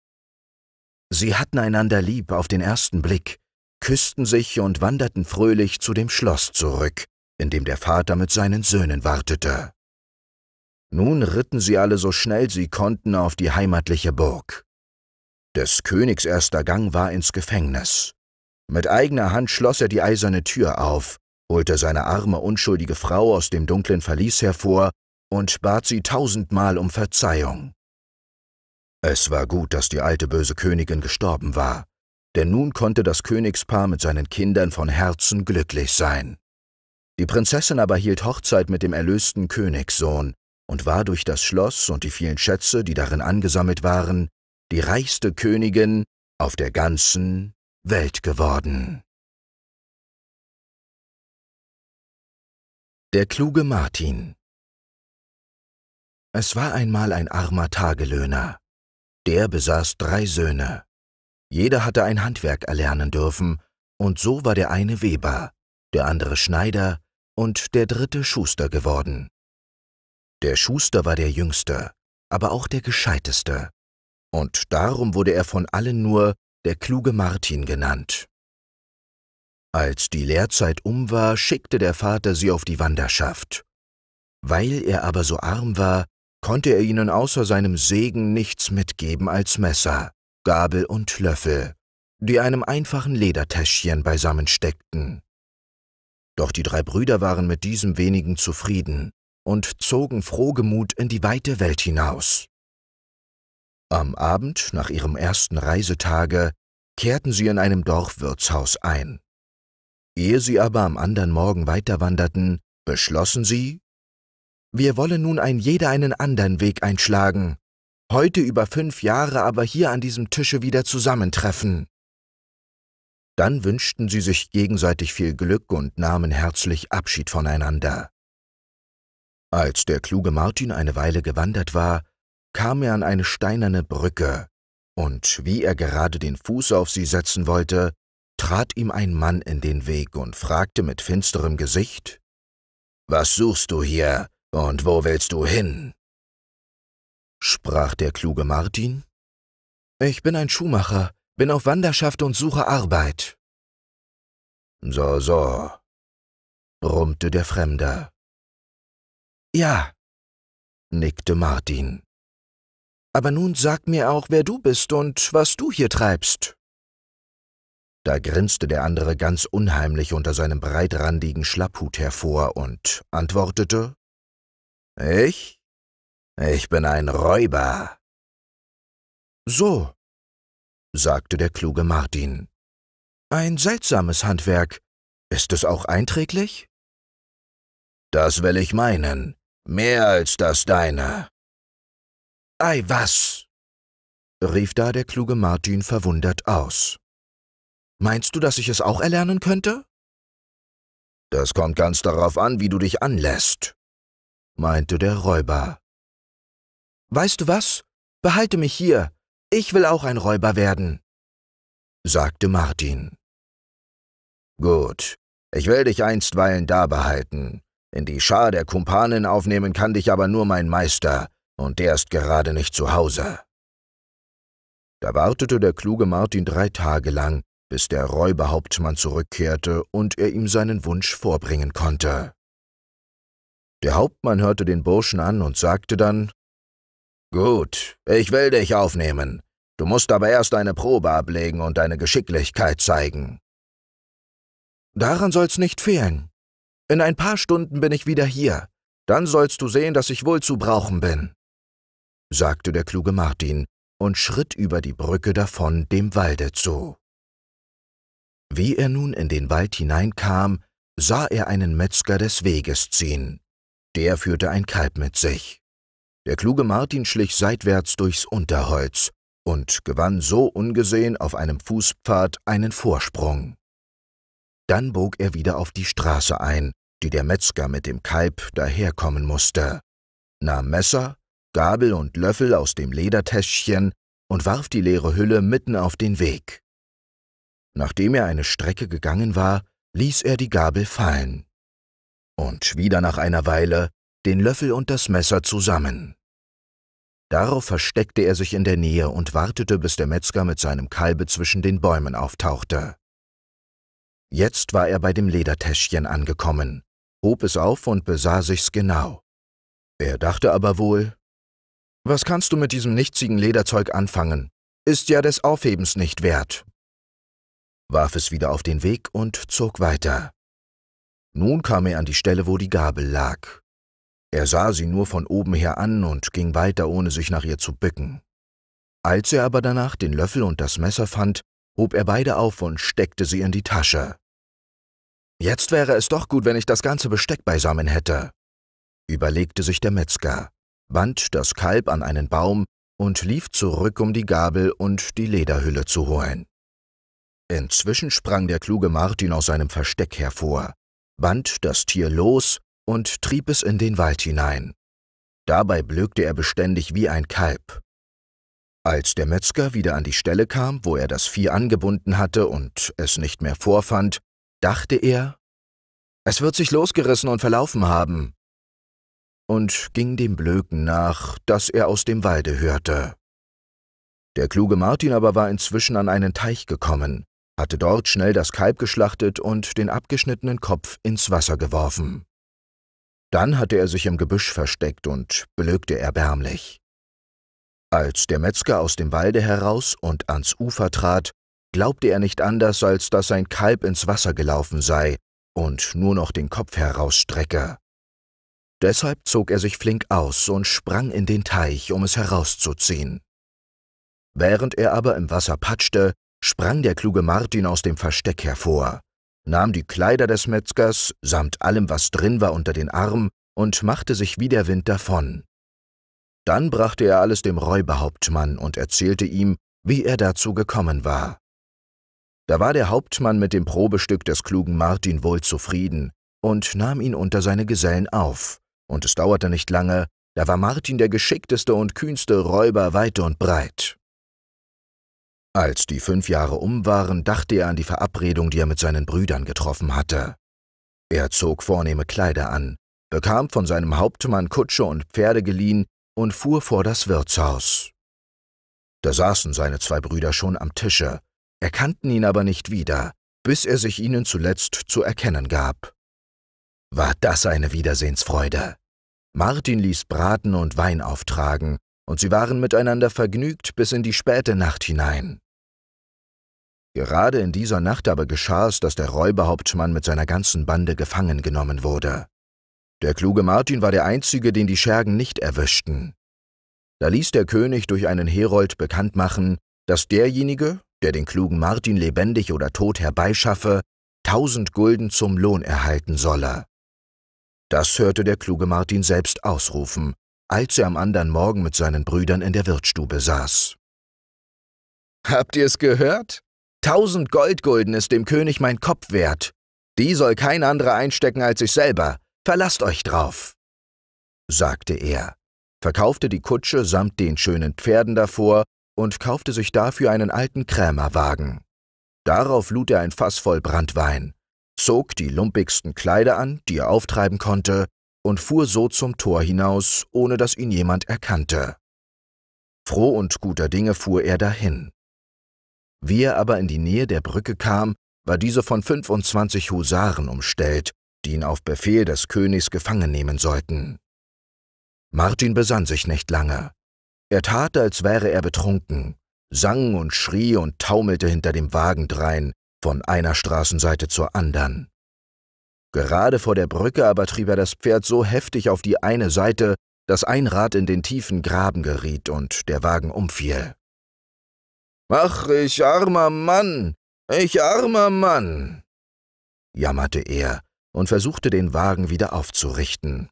Sie hatten einander lieb auf den ersten Blick, küssten sich und wanderten fröhlich zu dem Schloss zurück, in dem der Vater mit seinen Söhnen wartete. Nun ritten sie alle so schnell sie konnten auf die heimatliche Burg. Des Königs erster Gang war ins Gefängnis. Mit eigener Hand schloss er die eiserne Tür auf, holte seine arme, unschuldige Frau aus dem dunklen Verlies hervor und bat sie tausendmal um Verzeihung. Es war gut, dass die alte böse Königin gestorben war, denn nun konnte das Königspaar mit seinen Kindern von Herzen glücklich sein. Die Prinzessin aber hielt Hochzeit mit dem erlösten Königssohn und war durch das Schloss und die vielen Schätze, die darin angesammelt waren, die reichste Königin auf der ganzen Welt geworden. Der kluge Martin es war einmal ein armer Tagelöhner. Der besaß drei Söhne. Jeder hatte ein Handwerk erlernen dürfen, und so war der eine Weber, der andere Schneider und der dritte Schuster geworden. Der Schuster war der jüngste, aber auch der gescheiteste, und darum wurde er von allen nur der kluge Martin genannt. Als die Lehrzeit um war, schickte der Vater sie auf die Wanderschaft. Weil er aber so arm war, konnte er ihnen außer seinem Segen nichts mitgeben als Messer, Gabel und Löffel, die einem einfachen Ledertäschchen beisammen steckten. Doch die drei Brüder waren mit diesem wenigen zufrieden und zogen frohgemut in die weite Welt hinaus. Am Abend nach ihrem ersten Reisetage kehrten sie in einem Dorfwirtshaus ein. Ehe sie aber am anderen Morgen weiterwanderten, beschlossen sie, wir wollen nun ein jeder einen anderen Weg einschlagen, heute über fünf Jahre aber hier an diesem Tische wieder zusammentreffen. Dann wünschten sie sich gegenseitig viel Glück und nahmen herzlich Abschied voneinander. Als der kluge Martin eine Weile gewandert war, kam er an eine steinerne Brücke, und wie er gerade den Fuß auf sie setzen wollte, trat ihm ein Mann in den Weg und fragte mit finsterem Gesicht Was suchst du hier? Und wo willst du hin? sprach der kluge Martin. Ich bin ein Schuhmacher, bin auf Wanderschaft und suche Arbeit. So, so, brummte der Fremder. Ja, nickte Martin. Aber nun sag mir auch, wer du bist und was du hier treibst. Da grinste der andere ganz unheimlich unter seinem breitrandigen Schlapphut hervor und antwortete ich? Ich bin ein Räuber. So, sagte der kluge Martin. Ein seltsames Handwerk. Ist es auch einträglich? Das will ich meinen. Mehr als das deine. Ei, was? rief da der kluge Martin verwundert aus. Meinst du, dass ich es auch erlernen könnte? Das kommt ganz darauf an, wie du dich anlässt meinte der Räuber. Weißt du was? Behalte mich hier. Ich will auch ein Räuber werden, sagte Martin. Gut, ich will dich einstweilen da behalten. In die Schar der Kumpanen aufnehmen kann dich aber nur mein Meister, und der ist gerade nicht zu Hause. Da wartete der kluge Martin drei Tage lang, bis der Räuberhauptmann zurückkehrte und er ihm seinen Wunsch vorbringen konnte. Der Hauptmann hörte den Burschen an und sagte dann Gut, ich will dich aufnehmen. Du musst aber erst eine Probe ablegen und deine Geschicklichkeit zeigen. Daran soll's nicht fehlen. In ein paar Stunden bin ich wieder hier. Dann sollst du sehen, dass ich wohl zu brauchen bin, sagte der kluge Martin und schritt über die Brücke davon dem Walde zu. Wie er nun in den Wald hineinkam, sah er einen Metzger des Weges ziehen. Der führte ein Kalb mit sich. Der kluge Martin schlich seitwärts durchs Unterholz und gewann so ungesehen auf einem Fußpfad einen Vorsprung. Dann bog er wieder auf die Straße ein, die der Metzger mit dem Kalb daherkommen musste, nahm Messer, Gabel und Löffel aus dem Ledertäschchen und warf die leere Hülle mitten auf den Weg. Nachdem er eine Strecke gegangen war, ließ er die Gabel fallen und wieder nach einer Weile den Löffel und das Messer zusammen. Darauf versteckte er sich in der Nähe und wartete, bis der Metzger mit seinem Kalbe zwischen den Bäumen auftauchte. Jetzt war er bei dem Ledertäschchen angekommen, hob es auf und besah sich's genau. Er dachte aber wohl, was kannst du mit diesem nichtsigen Lederzeug anfangen? Ist ja des Aufhebens nicht wert. Warf es wieder auf den Weg und zog weiter. Nun kam er an die Stelle, wo die Gabel lag. Er sah sie nur von oben her an und ging weiter, ohne sich nach ihr zu bücken. Als er aber danach den Löffel und das Messer fand, hob er beide auf und steckte sie in die Tasche. Jetzt wäre es doch gut, wenn ich das ganze Besteck beisammen hätte, überlegte sich der Metzger, band das Kalb an einen Baum und lief zurück, um die Gabel und die Lederhülle zu holen. Inzwischen sprang der kluge Martin aus seinem Versteck hervor, band das Tier los und trieb es in den Wald hinein. Dabei blökte er beständig wie ein Kalb. Als der Metzger wieder an die Stelle kam, wo er das Vieh angebunden hatte und es nicht mehr vorfand, dachte er, es wird sich losgerissen und verlaufen haben, und ging dem Blöken nach, das er aus dem Walde hörte. Der kluge Martin aber war inzwischen an einen Teich gekommen, hatte dort schnell das Kalb geschlachtet und den abgeschnittenen Kopf ins Wasser geworfen. Dann hatte er sich im Gebüsch versteckt und blökte erbärmlich. Als der Metzger aus dem Walde heraus und ans Ufer trat, glaubte er nicht anders, als dass sein Kalb ins Wasser gelaufen sei und nur noch den Kopf herausstrecke. Deshalb zog er sich flink aus und sprang in den Teich, um es herauszuziehen. Während er aber im Wasser patschte, sprang der kluge Martin aus dem Versteck hervor, nahm die Kleider des Metzgers samt allem, was drin war, unter den Arm und machte sich wie der Wind davon. Dann brachte er alles dem Räuberhauptmann und erzählte ihm, wie er dazu gekommen war. Da war der Hauptmann mit dem Probestück des klugen Martin wohl zufrieden und nahm ihn unter seine Gesellen auf, und es dauerte nicht lange, da war Martin der geschickteste und kühnste Räuber weit und breit. Als die fünf Jahre um waren, dachte er an die Verabredung, die er mit seinen Brüdern getroffen hatte. Er zog vornehme Kleider an, bekam von seinem Hauptmann Kutsche und Pferde geliehen und fuhr vor das Wirtshaus. Da saßen seine zwei Brüder schon am Tische, erkannten ihn aber nicht wieder, bis er sich ihnen zuletzt zu erkennen gab. War das eine Wiedersehensfreude! Martin ließ Braten und Wein auftragen und sie waren miteinander vergnügt bis in die späte Nacht hinein. Gerade in dieser Nacht aber geschah es, dass der Räuberhauptmann mit seiner ganzen Bande gefangen genommen wurde. Der kluge Martin war der einzige, den die Schergen nicht erwischten. Da ließ der König durch einen Herold bekannt machen, dass derjenige, der den klugen Martin lebendig oder tot herbeischaffe, tausend Gulden zum Lohn erhalten solle. Das hörte der kluge Martin selbst ausrufen als er am anderen Morgen mit seinen Brüdern in der Wirtsstube saß. Habt ihr es gehört? Tausend Goldgulden ist dem König mein Kopf wert. Die soll kein anderer einstecken als ich selber. Verlasst euch drauf, sagte er, verkaufte die Kutsche samt den schönen Pferden davor und kaufte sich dafür einen alten Krämerwagen. Darauf lud er ein Fass voll Brandwein, zog die lumpigsten Kleider an, die er auftreiben konnte, und fuhr so zum Tor hinaus, ohne dass ihn jemand erkannte. Froh und guter Dinge fuhr er dahin. Wie er aber in die Nähe der Brücke kam, war diese von 25 Husaren umstellt, die ihn auf Befehl des Königs gefangen nehmen sollten. Martin besann sich nicht lange. Er tat, als wäre er betrunken, sang und schrie und taumelte hinter dem Wagen drein, von einer Straßenseite zur anderen. Gerade vor der Brücke aber trieb er das Pferd so heftig auf die eine Seite, dass ein Rad in den tiefen Graben geriet und der Wagen umfiel. Ach, ich armer Mann, ich armer Mann, jammerte er und versuchte den Wagen wieder aufzurichten.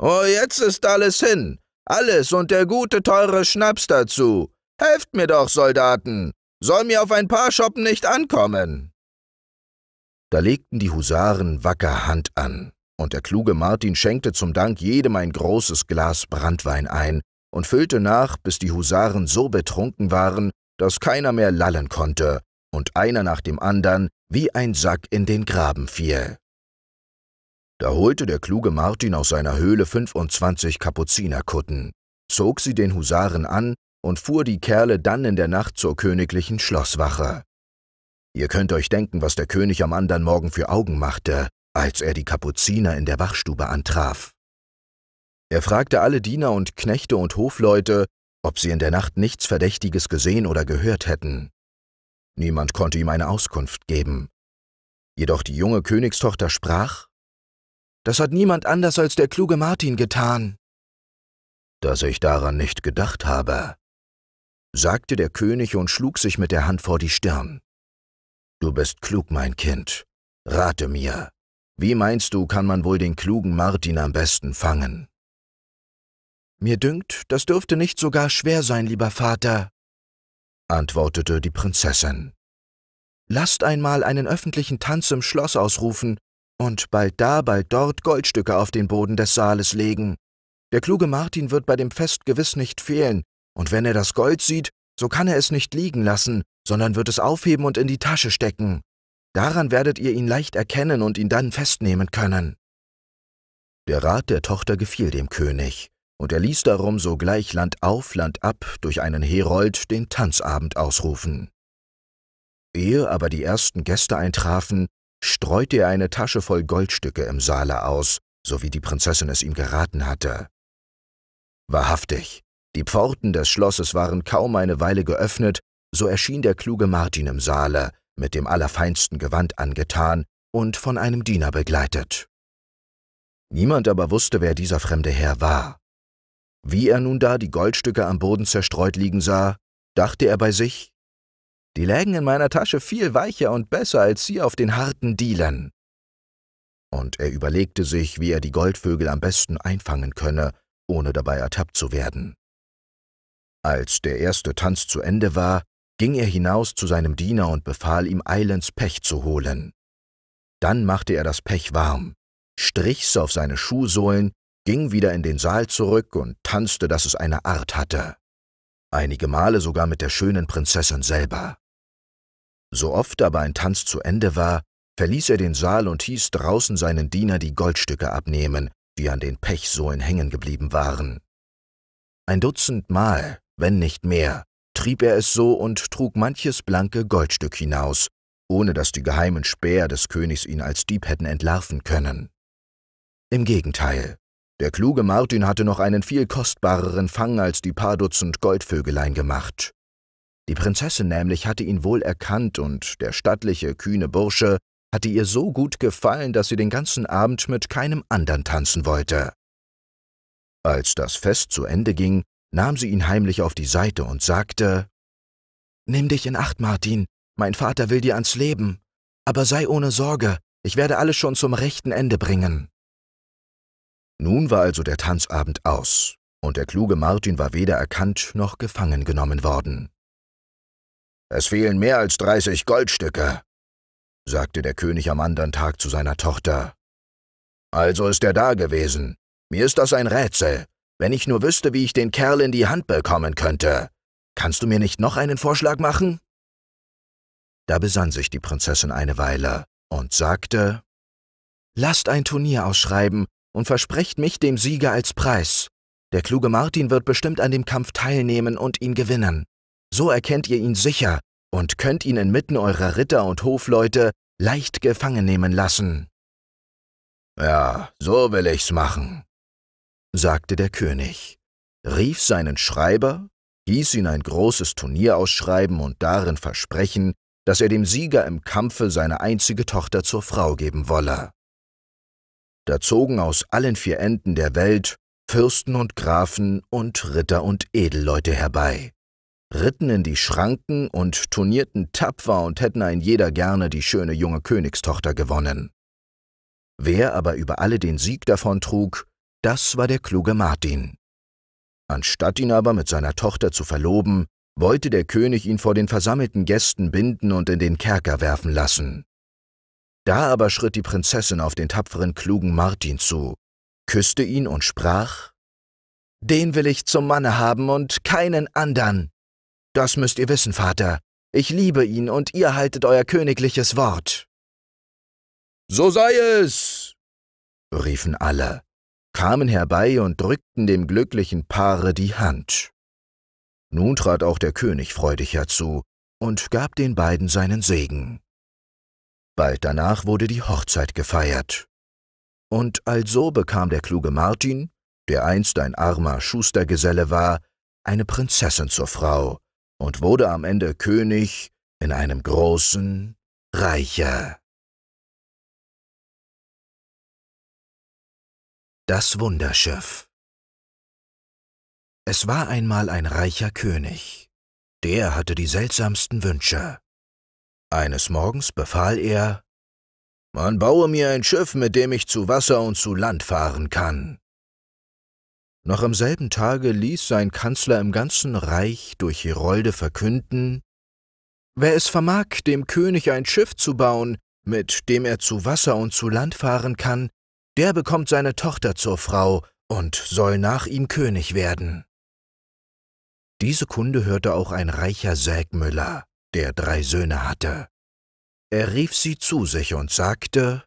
Oh, jetzt ist alles hin, alles und der gute teure Schnaps dazu. Helft mir doch, Soldaten, soll mir auf ein paar Schoppen nicht ankommen. Da legten die Husaren wacker Hand an, und der kluge Martin schenkte zum Dank jedem ein großes Glas Brandwein ein und füllte nach, bis die Husaren so betrunken waren, dass keiner mehr lallen konnte und einer nach dem andern wie ein Sack in den Graben fiel. Da holte der kluge Martin aus seiner Höhle 25 Kapuzinerkutten, zog sie den Husaren an und fuhr die Kerle dann in der Nacht zur königlichen Schlosswache. Ihr könnt euch denken, was der König am anderen Morgen für Augen machte, als er die Kapuziner in der Wachstube antraf. Er fragte alle Diener und Knechte und Hofleute, ob sie in der Nacht nichts Verdächtiges gesehen oder gehört hätten. Niemand konnte ihm eine Auskunft geben. Jedoch die junge Königstochter sprach, Das hat niemand anders als der kluge Martin getan. Dass ich daran nicht gedacht habe, sagte der König und schlug sich mit der Hand vor die Stirn. Du bist klug, mein Kind. Rate mir. Wie meinst du, kann man wohl den klugen Martin am besten fangen? Mir dünkt, das dürfte nicht sogar schwer sein, lieber Vater, antwortete die Prinzessin. Lasst einmal einen öffentlichen Tanz im Schloss ausrufen und bald da, bald dort Goldstücke auf den Boden des Saales legen. Der kluge Martin wird bei dem Fest gewiss nicht fehlen, und wenn er das Gold sieht, so kann er es nicht liegen lassen, sondern wird es aufheben und in die Tasche stecken. Daran werdet ihr ihn leicht erkennen und ihn dann festnehmen können. Der Rat der Tochter gefiel dem König, und er ließ darum sogleich Land auf, Land ab durch einen Herold den Tanzabend ausrufen. Ehe aber die ersten Gäste eintrafen, streute er eine Tasche voll Goldstücke im Saale aus, so wie die Prinzessin es ihm geraten hatte. Wahrhaftig, die Pforten des Schlosses waren kaum eine Weile geöffnet, so erschien der kluge Martin im Saale, mit dem allerfeinsten Gewand angetan und von einem Diener begleitet. Niemand aber wusste, wer dieser fremde Herr war. Wie er nun da die Goldstücke am Boden zerstreut liegen sah, dachte er bei sich, die lägen in meiner Tasche viel weicher und besser als sie auf den harten Dielen. Und er überlegte sich, wie er die Goldvögel am besten einfangen könne, ohne dabei ertappt zu werden. Als der erste Tanz zu Ende war, ging er hinaus zu seinem Diener und befahl ihm, eilends Pech zu holen. Dann machte er das Pech warm, strich's auf seine Schuhsohlen, ging wieder in den Saal zurück und tanzte, dass es eine Art hatte. Einige Male sogar mit der schönen Prinzessin selber. So oft aber ein Tanz zu Ende war, verließ er den Saal und hieß draußen seinen Diener die Goldstücke abnehmen, die an den Pechsohlen hängen geblieben waren. Ein Dutzend Mal, wenn nicht mehr, trieb er es so und trug manches blanke Goldstück hinaus, ohne dass die geheimen Späher des Königs ihn als Dieb hätten entlarven können. Im Gegenteil, der kluge Martin hatte noch einen viel kostbareren Fang als die paar Dutzend Goldvögelein gemacht. Die Prinzessin nämlich hatte ihn wohl erkannt und der stattliche, kühne Bursche hatte ihr so gut gefallen, dass sie den ganzen Abend mit keinem andern tanzen wollte. Als das Fest zu Ende ging, nahm sie ihn heimlich auf die Seite und sagte Nimm dich in Acht, Martin, mein Vater will dir ans Leben, aber sei ohne Sorge, ich werde alles schon zum rechten Ende bringen. Nun war also der Tanzabend aus, und der kluge Martin war weder erkannt noch gefangen genommen worden. Es fehlen mehr als dreißig Goldstücke, sagte der König am anderen Tag zu seiner Tochter. Also ist er da gewesen. Mir ist das ein Rätsel. Wenn ich nur wüsste, wie ich den Kerl in die Hand bekommen könnte. Kannst du mir nicht noch einen Vorschlag machen? Da besann sich die Prinzessin eine Weile und sagte Lasst ein Turnier ausschreiben und versprecht mich dem Sieger als Preis. Der kluge Martin wird bestimmt an dem Kampf teilnehmen und ihn gewinnen. So erkennt ihr ihn sicher und könnt ihn inmitten eurer Ritter und Hofleute leicht gefangen nehmen lassen. Ja, so will ich's machen, sagte der König, rief seinen Schreiber, hieß ihn ein großes Turnier ausschreiben und darin versprechen, dass er dem Sieger im Kampfe seine einzige Tochter zur Frau geben wolle. Da zogen aus allen vier Enden der Welt Fürsten und Grafen und Ritter und Edelleute herbei, ritten in die Schranken und turnierten tapfer und hätten ein jeder gerne die schöne junge Königstochter gewonnen. Wer aber über alle den Sieg davon trug, das war der kluge Martin. Anstatt ihn aber mit seiner Tochter zu verloben, wollte der König ihn vor den versammelten Gästen binden und in den Kerker werfen lassen. Da aber schritt die Prinzessin auf den tapferen, klugen Martin zu, küsste ihn und sprach, »Den will ich zum Manne haben und keinen andern. Das müsst ihr wissen, Vater. Ich liebe ihn und ihr haltet euer königliches Wort.« »So sei es!« riefen alle kamen herbei und drückten dem glücklichen Paare die Hand. Nun trat auch der König freudig herzu und gab den beiden seinen Segen. Bald danach wurde die Hochzeit gefeiert. Und also bekam der kluge Martin, der einst ein armer Schustergeselle war, eine Prinzessin zur Frau und wurde am Ende König in einem großen Reicher. Das Wunderschiff Es war einmal ein reicher König. Der hatte die seltsamsten Wünsche. Eines Morgens befahl er, Man baue mir ein Schiff, mit dem ich zu Wasser und zu Land fahren kann. Noch am selben Tage ließ sein Kanzler im ganzen Reich durch Herolde verkünden, Wer es vermag, dem König ein Schiff zu bauen, mit dem er zu Wasser und zu Land fahren kann, der bekommt seine Tochter zur Frau und soll nach ihm König werden. Diese Kunde hörte auch ein reicher Sägmüller, der drei Söhne hatte. Er rief sie zu sich und sagte,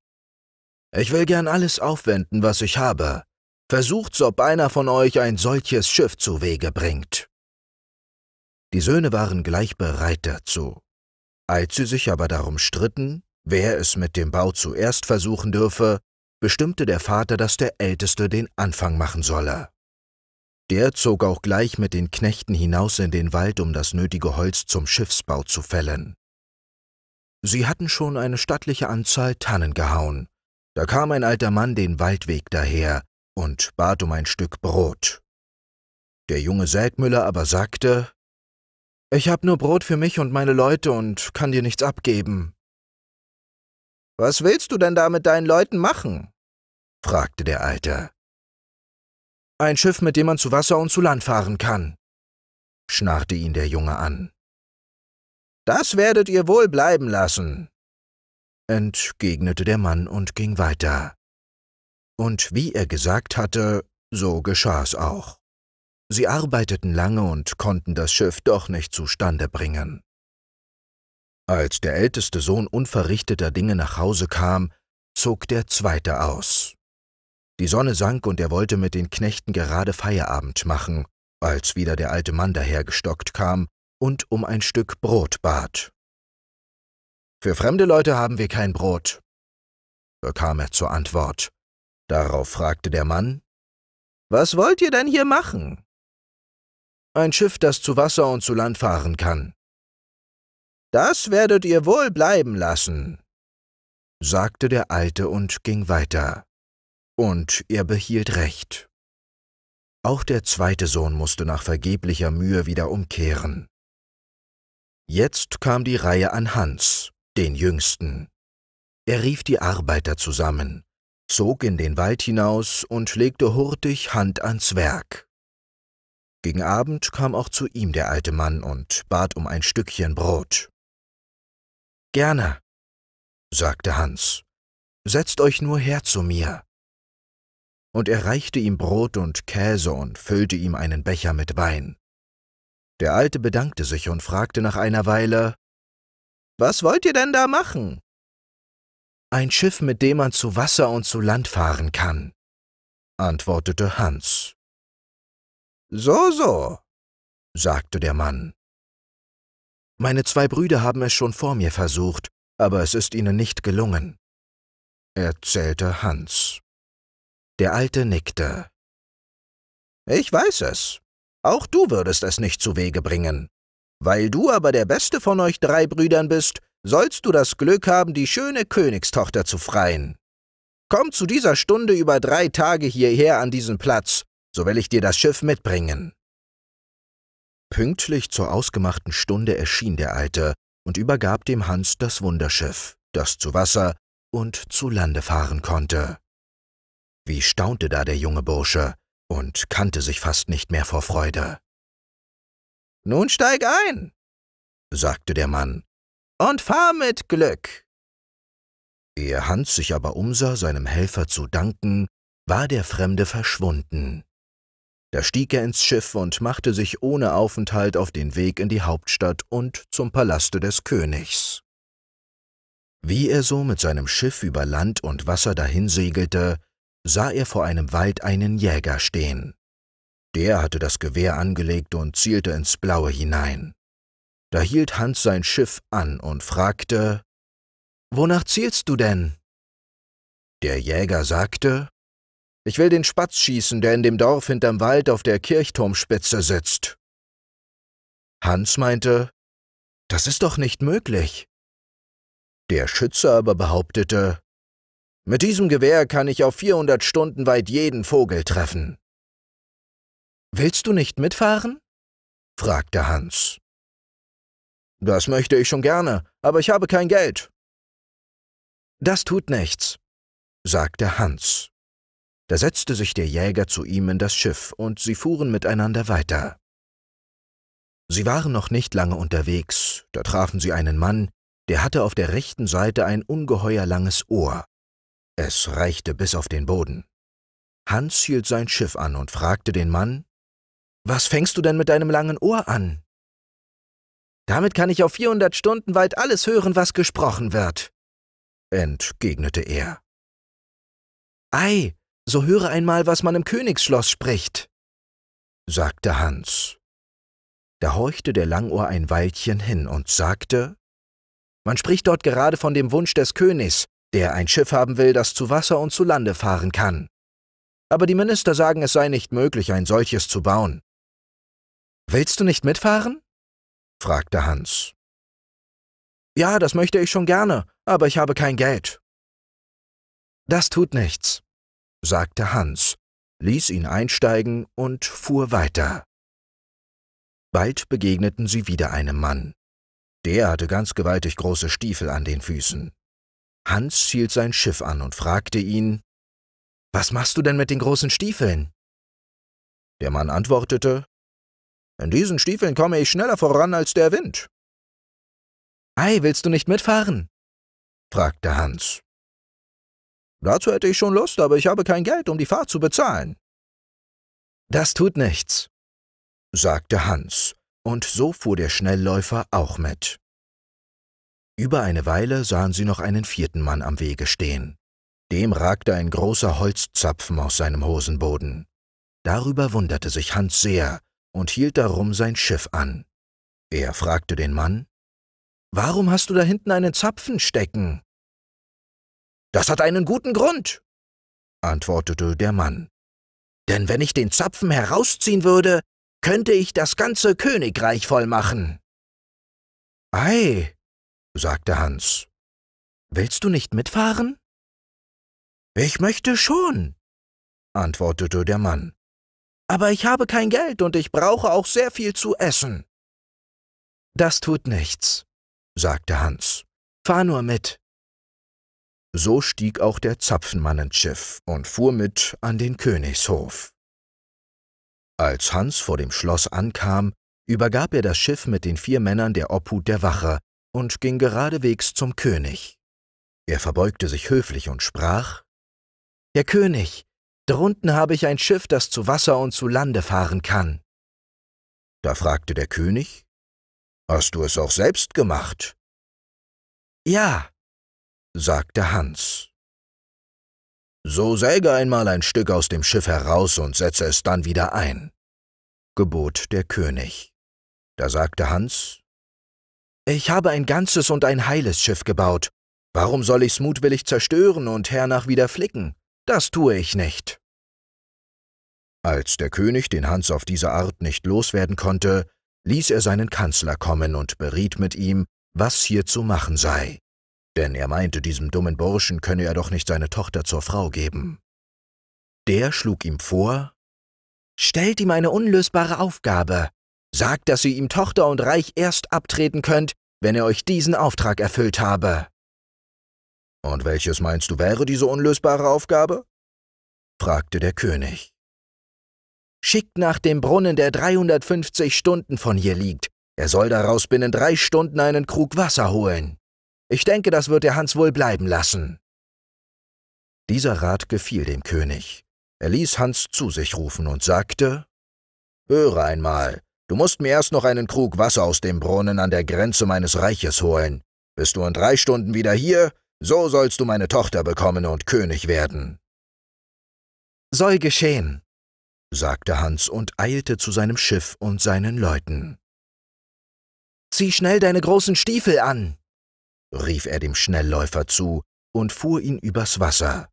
»Ich will gern alles aufwenden, was ich habe. Versucht's, ob einer von euch ein solches Schiff zu Wege bringt.« Die Söhne waren gleich bereit dazu. Als sie sich aber darum stritten, wer es mit dem Bau zuerst versuchen dürfe, bestimmte der Vater, dass der Älteste den Anfang machen solle. Der zog auch gleich mit den Knechten hinaus in den Wald, um das nötige Holz zum Schiffsbau zu fällen. Sie hatten schon eine stattliche Anzahl Tannen gehauen. Da kam ein alter Mann den Waldweg daher und bat um ein Stück Brot. Der junge Sägmüller aber sagte, »Ich hab nur Brot für mich und meine Leute und kann dir nichts abgeben.« was willst du denn da mit deinen Leuten machen? fragte der Alte. Ein Schiff, mit dem man zu Wasser und zu Land fahren kann, schnarrte ihn der Junge an. Das werdet ihr wohl bleiben lassen, entgegnete der Mann und ging weiter. Und wie er gesagt hatte, so geschah es auch. Sie arbeiteten lange und konnten das Schiff doch nicht zustande bringen. Als der älteste Sohn unverrichteter Dinge nach Hause kam, zog der zweite aus. Die Sonne sank und er wollte mit den Knechten gerade Feierabend machen, als wieder der alte Mann dahergestockt kam und um ein Stück Brot bat. Für fremde Leute haben wir kein Brot, bekam er zur Antwort. Darauf fragte der Mann, Was wollt ihr denn hier machen? Ein Schiff, das zu Wasser und zu Land fahren kann, das werdet ihr wohl bleiben lassen, sagte der Alte und ging weiter. Und er behielt recht. Auch der zweite Sohn musste nach vergeblicher Mühe wieder umkehren. Jetzt kam die Reihe an Hans, den Jüngsten. Er rief die Arbeiter zusammen, zog in den Wald hinaus und legte hurtig Hand ans Werk. Gegen Abend kam auch zu ihm der alte Mann und bat um ein Stückchen Brot. Gerne, sagte Hans. Setzt euch nur her zu mir. Und er reichte ihm Brot und Käse und füllte ihm einen Becher mit Wein. Der Alte bedankte sich und fragte nach einer Weile Was wollt ihr denn da machen? Ein Schiff, mit dem man zu Wasser und zu Land fahren kann, antwortete Hans. So, so, sagte der Mann. Meine zwei Brüder haben es schon vor mir versucht, aber es ist ihnen nicht gelungen, erzählte Hans. Der Alte nickte. Ich weiß es. Auch du würdest es nicht zu Wege bringen. Weil du aber der beste von euch drei Brüdern bist, sollst du das Glück haben, die schöne Königstochter zu freien. Komm zu dieser Stunde über drei Tage hierher an diesen Platz, so will ich dir das Schiff mitbringen. Pünktlich zur ausgemachten Stunde erschien der Alte und übergab dem Hans das Wunderschiff, das zu Wasser und zu Lande fahren konnte. Wie staunte da der junge Bursche und kannte sich fast nicht mehr vor Freude. Nun steig ein, sagte der Mann, und fahr mit Glück. Ehe Hans sich aber umsah, seinem Helfer zu danken, war der Fremde verschwunden. Da stieg er ins Schiff und machte sich ohne Aufenthalt auf den Weg in die Hauptstadt und zum Palaste des Königs. Wie er so mit seinem Schiff über Land und Wasser dahin segelte, sah er vor einem Wald einen Jäger stehen. Der hatte das Gewehr angelegt und zielte ins Blaue hinein. Da hielt Hans sein Schiff an und fragte, Wonach zielst du denn? Der Jäger sagte, ich will den Spatz schießen, der in dem Dorf hinterm Wald auf der Kirchturmspitze sitzt. Hans meinte, das ist doch nicht möglich. Der Schütze aber behauptete, mit diesem Gewehr kann ich auf 400 Stunden weit jeden Vogel treffen. Willst du nicht mitfahren? fragte Hans. Das möchte ich schon gerne, aber ich habe kein Geld. Das tut nichts, sagte Hans. Da setzte sich der Jäger zu ihm in das Schiff, und sie fuhren miteinander weiter. Sie waren noch nicht lange unterwegs, da trafen sie einen Mann, der hatte auf der rechten Seite ein ungeheuer langes Ohr. Es reichte bis auf den Boden. Hans hielt sein Schiff an und fragte den Mann, »Was fängst du denn mit deinem langen Ohr an?« »Damit kann ich auf 400 Stunden weit alles hören, was gesprochen wird«, entgegnete er. »Ei, so höre einmal, was man im Königsschloss spricht, sagte Hans. Da horchte der Langohr ein Weilchen hin und sagte, man spricht dort gerade von dem Wunsch des Königs, der ein Schiff haben will, das zu Wasser und zu Lande fahren kann. Aber die Minister sagen, es sei nicht möglich, ein solches zu bauen. Willst du nicht mitfahren? fragte Hans. Ja, das möchte ich schon gerne, aber ich habe kein Geld. Das tut nichts, sagte Hans, ließ ihn einsteigen und fuhr weiter. Bald begegneten sie wieder einem Mann. Der hatte ganz gewaltig große Stiefel an den Füßen. Hans hielt sein Schiff an und fragte ihn, Was machst du denn mit den großen Stiefeln? Der Mann antwortete, In diesen Stiefeln komme ich schneller voran als der Wind. Ei, willst du nicht mitfahren? fragte Hans. Dazu hätte ich schon Lust, aber ich habe kein Geld, um die Fahrt zu bezahlen. Das tut nichts, sagte Hans, und so fuhr der Schnellläufer auch mit. Über eine Weile sahen sie noch einen vierten Mann am Wege stehen. Dem ragte ein großer Holzzapfen aus seinem Hosenboden. Darüber wunderte sich Hans sehr und hielt darum sein Schiff an. Er fragte den Mann, Warum hast du da hinten einen Zapfen stecken? Das hat einen guten Grund, antwortete der Mann. Denn wenn ich den Zapfen herausziehen würde, könnte ich das ganze Königreich vollmachen. Ei, sagte Hans, willst du nicht mitfahren? Ich möchte schon, antwortete der Mann. Aber ich habe kein Geld und ich brauche auch sehr viel zu essen. Das tut nichts, sagte Hans. Fahr nur mit. So stieg auch der Zapfenmann ins Schiff und fuhr mit an den Königshof. Als Hans vor dem Schloss ankam, übergab er das Schiff mit den vier Männern der Obhut der Wache und ging geradewegs zum König. Er verbeugte sich höflich und sprach »Herr König, drunten habe ich ein Schiff, das zu Wasser und zu Lande fahren kann. Da fragte der König Hast du es auch selbst gemacht? Ja, sagte Hans. So säge einmal ein Stück aus dem Schiff heraus und setze es dann wieder ein, gebot der König. Da sagte Hans, Ich habe ein ganzes und ein heiles Schiff gebaut. Warum soll ich's mutwillig zerstören und hernach wieder flicken? Das tue ich nicht. Als der König den Hans auf diese Art nicht loswerden konnte, ließ er seinen Kanzler kommen und beriet mit ihm, was hier zu machen sei denn er meinte, diesem dummen Burschen könne er doch nicht seine Tochter zur Frau geben. Der schlug ihm vor, Stellt ihm eine unlösbare Aufgabe. Sagt, dass ihr ihm Tochter und Reich erst abtreten könnt, wenn er euch diesen Auftrag erfüllt habe. Und welches meinst du wäre diese unlösbare Aufgabe? fragte der König. Schickt nach dem Brunnen, der 350 Stunden von hier liegt. Er soll daraus binnen drei Stunden einen Krug Wasser holen. Ich denke, das wird der Hans wohl bleiben lassen. Dieser Rat gefiel dem König. Er ließ Hans zu sich rufen und sagte Höre einmal, du musst mir erst noch einen Krug Wasser aus dem Brunnen an der Grenze meines Reiches holen. Bist du in drei Stunden wieder hier, so sollst du meine Tochter bekommen und König werden. Soll geschehen, sagte Hans und eilte zu seinem Schiff und seinen Leuten. Zieh schnell deine großen Stiefel an, rief er dem Schnellläufer zu und fuhr ihn übers Wasser.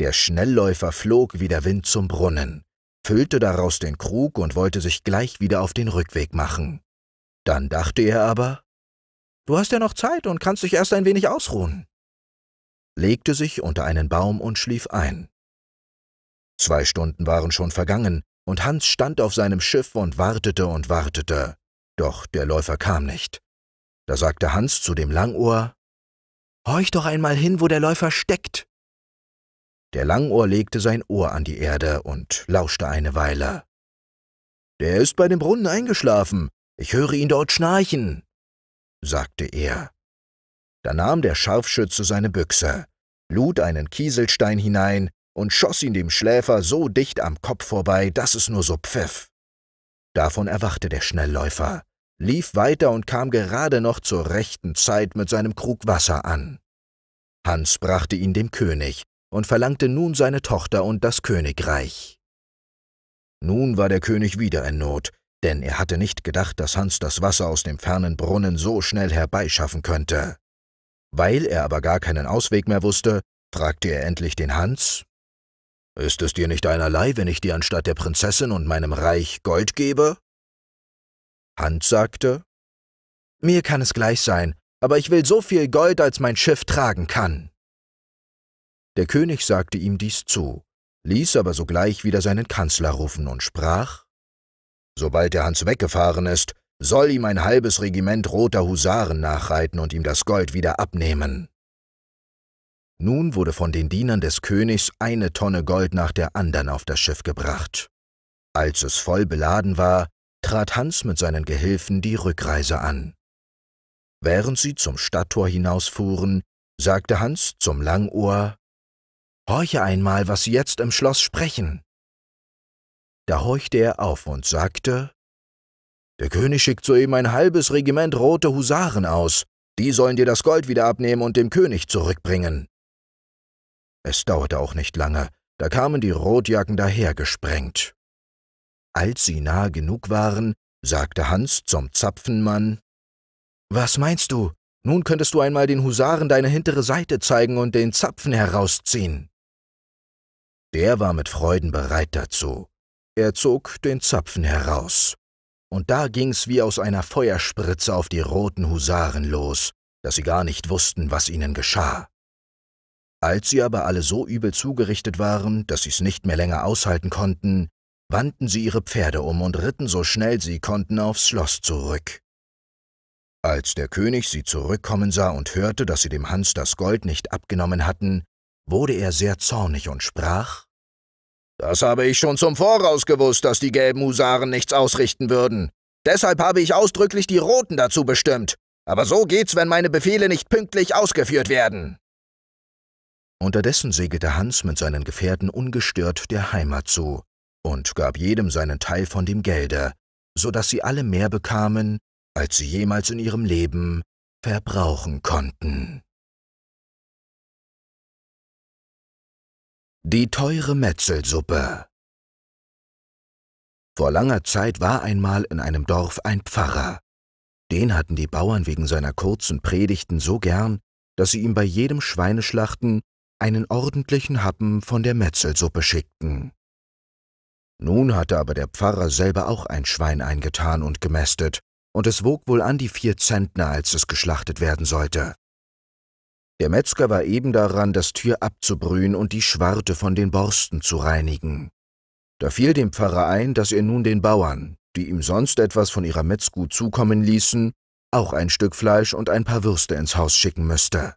Der Schnellläufer flog wie der Wind zum Brunnen, füllte daraus den Krug und wollte sich gleich wieder auf den Rückweg machen. Dann dachte er aber, Du hast ja noch Zeit und kannst dich erst ein wenig ausruhen. Legte sich unter einen Baum und schlief ein. Zwei Stunden waren schon vergangen, und Hans stand auf seinem Schiff und wartete und wartete, doch der Läufer kam nicht. Da sagte Hans zu dem Langohr, Horch doch einmal hin, wo der Läufer steckt. Der Langohr legte sein Ohr an die Erde und lauschte eine Weile. Der ist bei dem Brunnen eingeschlafen, ich höre ihn dort schnarchen, sagte er. Da nahm der Scharfschütze seine Büchse, lud einen Kieselstein hinein und schoss ihn dem Schläfer so dicht am Kopf vorbei, dass es nur so pfiff. Davon erwachte der Schnellläufer, lief weiter und kam gerade noch zur rechten Zeit mit seinem Krug Wasser an. Hans brachte ihn dem König und verlangte nun seine Tochter und das Königreich. Nun war der König wieder in Not, denn er hatte nicht gedacht, dass Hans das Wasser aus dem fernen Brunnen so schnell herbeischaffen könnte. Weil er aber gar keinen Ausweg mehr wusste, fragte er endlich den Hans, »Ist es dir nicht einerlei, wenn ich dir anstatt der Prinzessin und meinem Reich Gold gebe?« Hans sagte, Mir kann es gleich sein, aber ich will so viel Gold, als mein Schiff tragen kann. Der König sagte ihm dies zu, ließ aber sogleich wieder seinen Kanzler rufen und sprach, Sobald der Hans weggefahren ist, soll ihm ein halbes Regiment roter Husaren nachreiten und ihm das Gold wieder abnehmen. Nun wurde von den Dienern des Königs eine Tonne Gold nach der anderen auf das Schiff gebracht. Als es voll beladen war, trat Hans mit seinen Gehilfen die Rückreise an. Während sie zum Stadttor hinausfuhren, sagte Hans zum Langohr, Horche einmal, was sie jetzt im Schloss sprechen. Da horchte er auf und sagte, Der König schickt soeben ein halbes Regiment rote Husaren aus, die sollen dir das Gold wieder abnehmen und dem König zurückbringen. Es dauerte auch nicht lange, da kamen die Rotjacken dahergesprengt. Als sie nahe genug waren, sagte Hans zum Zapfenmann Was meinst du? Nun könntest du einmal den Husaren deine hintere Seite zeigen und den Zapfen herausziehen. Der war mit Freuden bereit dazu. Er zog den Zapfen heraus. Und da ging's wie aus einer Feuerspritze auf die roten Husaren los, dass sie gar nicht wussten, was ihnen geschah. Als sie aber alle so übel zugerichtet waren, dass sie's nicht mehr länger aushalten konnten, wandten sie ihre Pferde um und ritten so schnell sie konnten aufs Schloss zurück. Als der König sie zurückkommen sah und hörte, dass sie dem Hans das Gold nicht abgenommen hatten, wurde er sehr zornig und sprach Das habe ich schon zum Voraus gewusst, dass die gelben Husaren nichts ausrichten würden. Deshalb habe ich ausdrücklich die Roten dazu bestimmt. Aber so geht's, wenn meine Befehle nicht pünktlich ausgeführt werden. Unterdessen segelte Hans mit seinen Gefährten ungestört der Heimat zu, und gab jedem seinen Teil von dem Gelde, so dass sie alle mehr bekamen, als sie jemals in ihrem Leben verbrauchen konnten. Die teure Metzelsuppe Vor langer Zeit war einmal in einem Dorf ein Pfarrer. Den hatten die Bauern wegen seiner kurzen Predigten so gern, dass sie ihm bei jedem Schweineschlachten einen ordentlichen Happen von der Metzelsuppe schickten. Nun hatte aber der Pfarrer selber auch ein Schwein eingetan und gemästet, und es wog wohl an die vier Zentner, als es geschlachtet werden sollte. Der Metzger war eben daran, das Tür abzubrühen und die Schwarte von den Borsten zu reinigen. Da fiel dem Pfarrer ein, dass er nun den Bauern, die ihm sonst etwas von ihrer Metzgut zukommen ließen, auch ein Stück Fleisch und ein paar Würste ins Haus schicken müsste.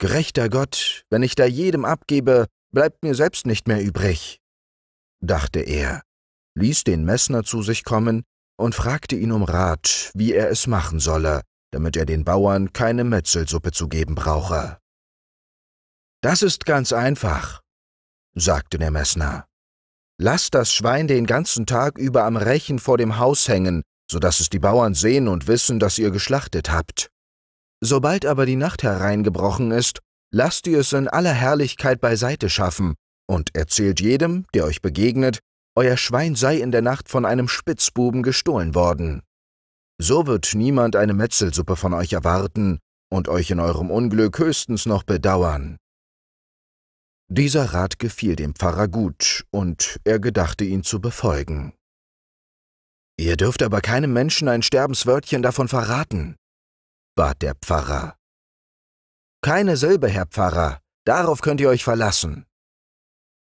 Gerechter Gott, wenn ich da jedem abgebe, bleibt mir selbst nicht mehr übrig, dachte er, ließ den Messner zu sich kommen und fragte ihn um Rat, wie er es machen solle, damit er den Bauern keine Metzelsuppe zu geben brauche. Das ist ganz einfach, sagte der Messner. Lass das Schwein den ganzen Tag über am Rechen vor dem Haus hängen, so dass es die Bauern sehen und wissen, dass ihr geschlachtet habt. Sobald aber die Nacht hereingebrochen ist, lasst ihr es in aller Herrlichkeit beiseite schaffen und erzählt jedem, der euch begegnet, euer Schwein sei in der Nacht von einem Spitzbuben gestohlen worden. So wird niemand eine Metzelsuppe von euch erwarten und euch in eurem Unglück höchstens noch bedauern. Dieser Rat gefiel dem Pfarrer gut, und er gedachte ihn zu befolgen. Ihr dürft aber keinem Menschen ein Sterbenswörtchen davon verraten, bat der Pfarrer. Keine Silbe, Herr Pfarrer, darauf könnt ihr euch verlassen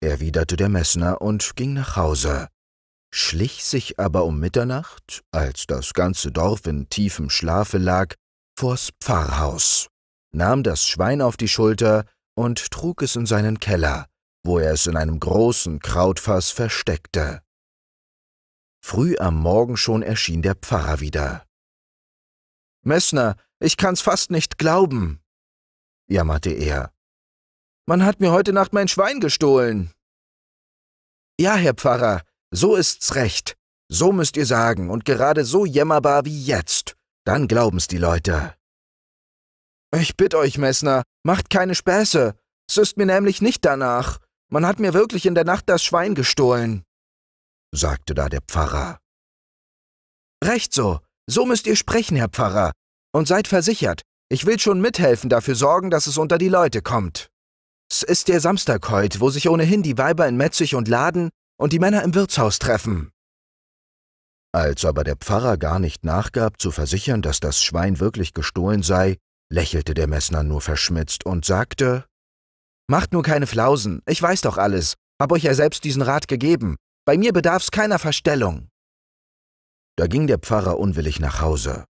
erwiderte der Messner und ging nach Hause, schlich sich aber um Mitternacht, als das ganze Dorf in tiefem Schlafe lag, vors Pfarrhaus, nahm das Schwein auf die Schulter und trug es in seinen Keller, wo er es in einem großen Krautfass versteckte. Früh am Morgen schon erschien der Pfarrer wieder. Messner, ich kann's fast nicht glauben, jammerte er. Man hat mir heute Nacht mein Schwein gestohlen. Ja, Herr Pfarrer, so ist's recht. So müsst ihr sagen, und gerade so jämmerbar wie jetzt. Dann glauben's die Leute. Ich bitt euch, Messner, macht keine Späße. Es ist mir nämlich nicht danach. Man hat mir wirklich in der Nacht das Schwein gestohlen, sagte da der Pfarrer. Recht so, so müsst ihr sprechen, Herr Pfarrer. Und seid versichert, ich will schon mithelfen dafür sorgen, dass es unter die Leute kommt. Es ist der Samstag heut, wo sich ohnehin die Weiber in Metzig und Laden und die Männer im Wirtshaus treffen. Als aber der Pfarrer gar nicht nachgab, zu versichern, dass das Schwein wirklich gestohlen sei, lächelte der Messner nur verschmitzt und sagte, Macht nur keine Flausen, ich weiß doch alles, hab euch ja selbst diesen Rat gegeben, bei mir bedarf's keiner Verstellung. Da ging der Pfarrer unwillig nach Hause.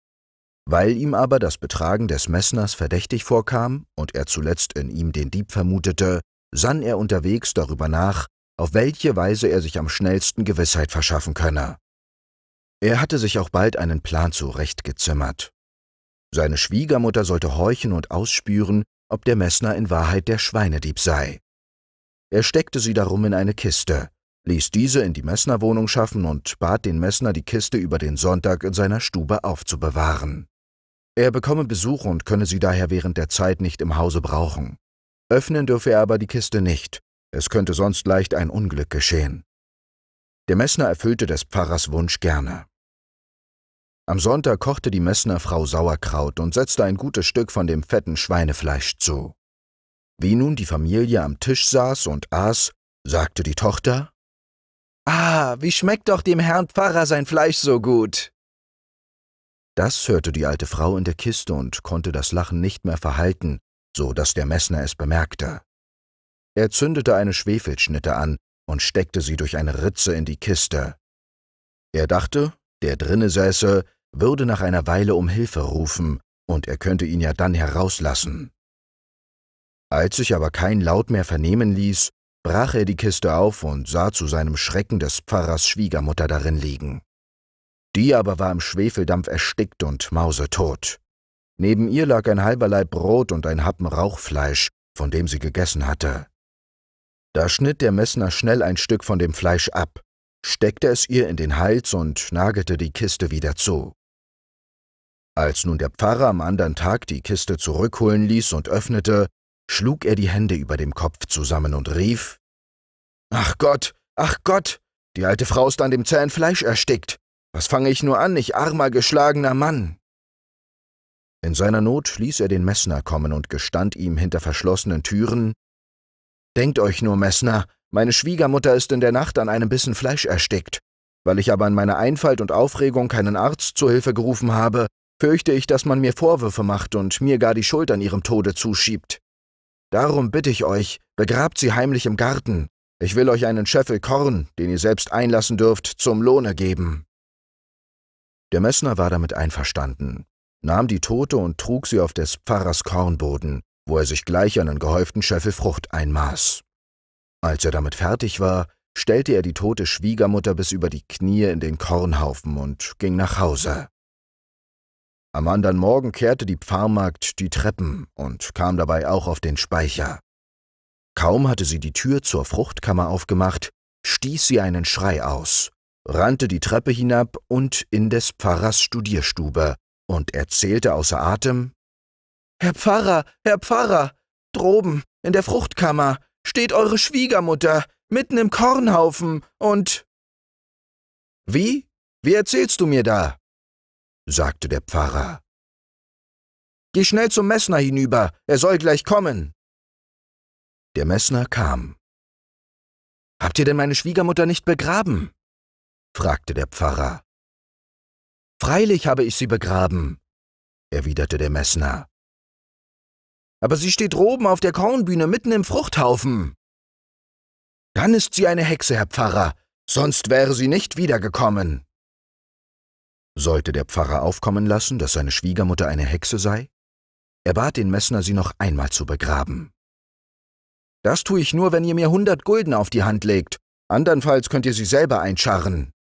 Weil ihm aber das Betragen des Messners verdächtig vorkam und er zuletzt in ihm den Dieb vermutete, sann er unterwegs darüber nach, auf welche Weise er sich am schnellsten Gewissheit verschaffen könne. Er hatte sich auch bald einen Plan zurechtgezimmert. Seine Schwiegermutter sollte horchen und ausspüren, ob der Messner in Wahrheit der Schweinedieb sei. Er steckte sie darum in eine Kiste, ließ diese in die Messnerwohnung schaffen und bat den Messner, die Kiste über den Sonntag in seiner Stube aufzubewahren. Er bekomme Besuch und könne sie daher während der Zeit nicht im Hause brauchen. Öffnen dürfe er aber die Kiste nicht, es könnte sonst leicht ein Unglück geschehen. Der Messner erfüllte des Pfarrers Wunsch gerne. Am Sonntag kochte die Messnerfrau Sauerkraut und setzte ein gutes Stück von dem fetten Schweinefleisch zu. Wie nun die Familie am Tisch saß und aß, sagte die Tochter: Ah, wie schmeckt doch dem Herrn Pfarrer sein Fleisch so gut! Das hörte die alte Frau in der Kiste und konnte das Lachen nicht mehr verhalten, so dass der Messner es bemerkte. Er zündete eine Schwefelschnitte an und steckte sie durch eine Ritze in die Kiste. Er dachte, der drinne säße, würde nach einer Weile um Hilfe rufen, und er könnte ihn ja dann herauslassen. Als sich aber kein Laut mehr vernehmen ließ, brach er die Kiste auf und sah zu seinem Schrecken des Pfarrers Schwiegermutter darin liegen. Die aber war im Schwefeldampf erstickt und mausetot. Neben ihr lag ein halber Leib Brot und ein Happen Rauchfleisch, von dem sie gegessen hatte. Da schnitt der Messner schnell ein Stück von dem Fleisch ab, steckte es ihr in den Hals und nagelte die Kiste wieder zu. Als nun der Pfarrer am anderen Tag die Kiste zurückholen ließ und öffnete, schlug er die Hände über dem Kopf zusammen und rief Ach Gott, ach Gott, die alte Frau ist an dem zähen Fleisch erstickt. Was fange ich nur an, ich armer, geschlagener Mann? In seiner Not ließ er den Messner kommen und gestand ihm hinter verschlossenen Türen Denkt euch nur, Messner, meine Schwiegermutter ist in der Nacht an einem Bissen Fleisch erstickt. Weil ich aber in meiner Einfalt und Aufregung keinen Arzt zu Hilfe gerufen habe, fürchte ich, dass man mir Vorwürfe macht und mir gar die Schuld an ihrem Tode zuschiebt. Darum bitte ich euch, begrabt sie heimlich im Garten. Ich will euch einen Scheffel Korn, den ihr selbst einlassen dürft, zum Lohne geben. Der Messner war damit einverstanden, nahm die Tote und trug sie auf des Pfarrers Kornboden, wo er sich gleich einen gehäuften Scheffel Frucht einmaß. Als er damit fertig war, stellte er die tote Schwiegermutter bis über die Knie in den Kornhaufen und ging nach Hause. Am andern Morgen kehrte die Pfarrmagd die Treppen und kam dabei auch auf den Speicher. Kaum hatte sie die Tür zur Fruchtkammer aufgemacht, stieß sie einen Schrei aus rannte die Treppe hinab und in des Pfarrers Studierstube und erzählte außer Atem Herr Pfarrer, Herr Pfarrer, droben, in der Fruchtkammer, steht eure Schwiegermutter, mitten im Kornhaufen, und Wie? Wie erzählst du mir da? sagte der Pfarrer. Geh schnell zum Messner hinüber, er soll gleich kommen. Der Messner kam. Habt ihr denn meine Schwiegermutter nicht begraben? fragte der Pfarrer. Freilich habe ich sie begraben, erwiderte der Messner. Aber sie steht droben auf der Kornbühne mitten im Fruchthaufen. Dann ist sie eine Hexe, Herr Pfarrer, sonst wäre sie nicht wiedergekommen. Sollte der Pfarrer aufkommen lassen, dass seine Schwiegermutter eine Hexe sei? Er bat den Messner, sie noch einmal zu begraben. Das tue ich nur, wenn ihr mir hundert Gulden auf die Hand legt, andernfalls könnt ihr sie selber einscharren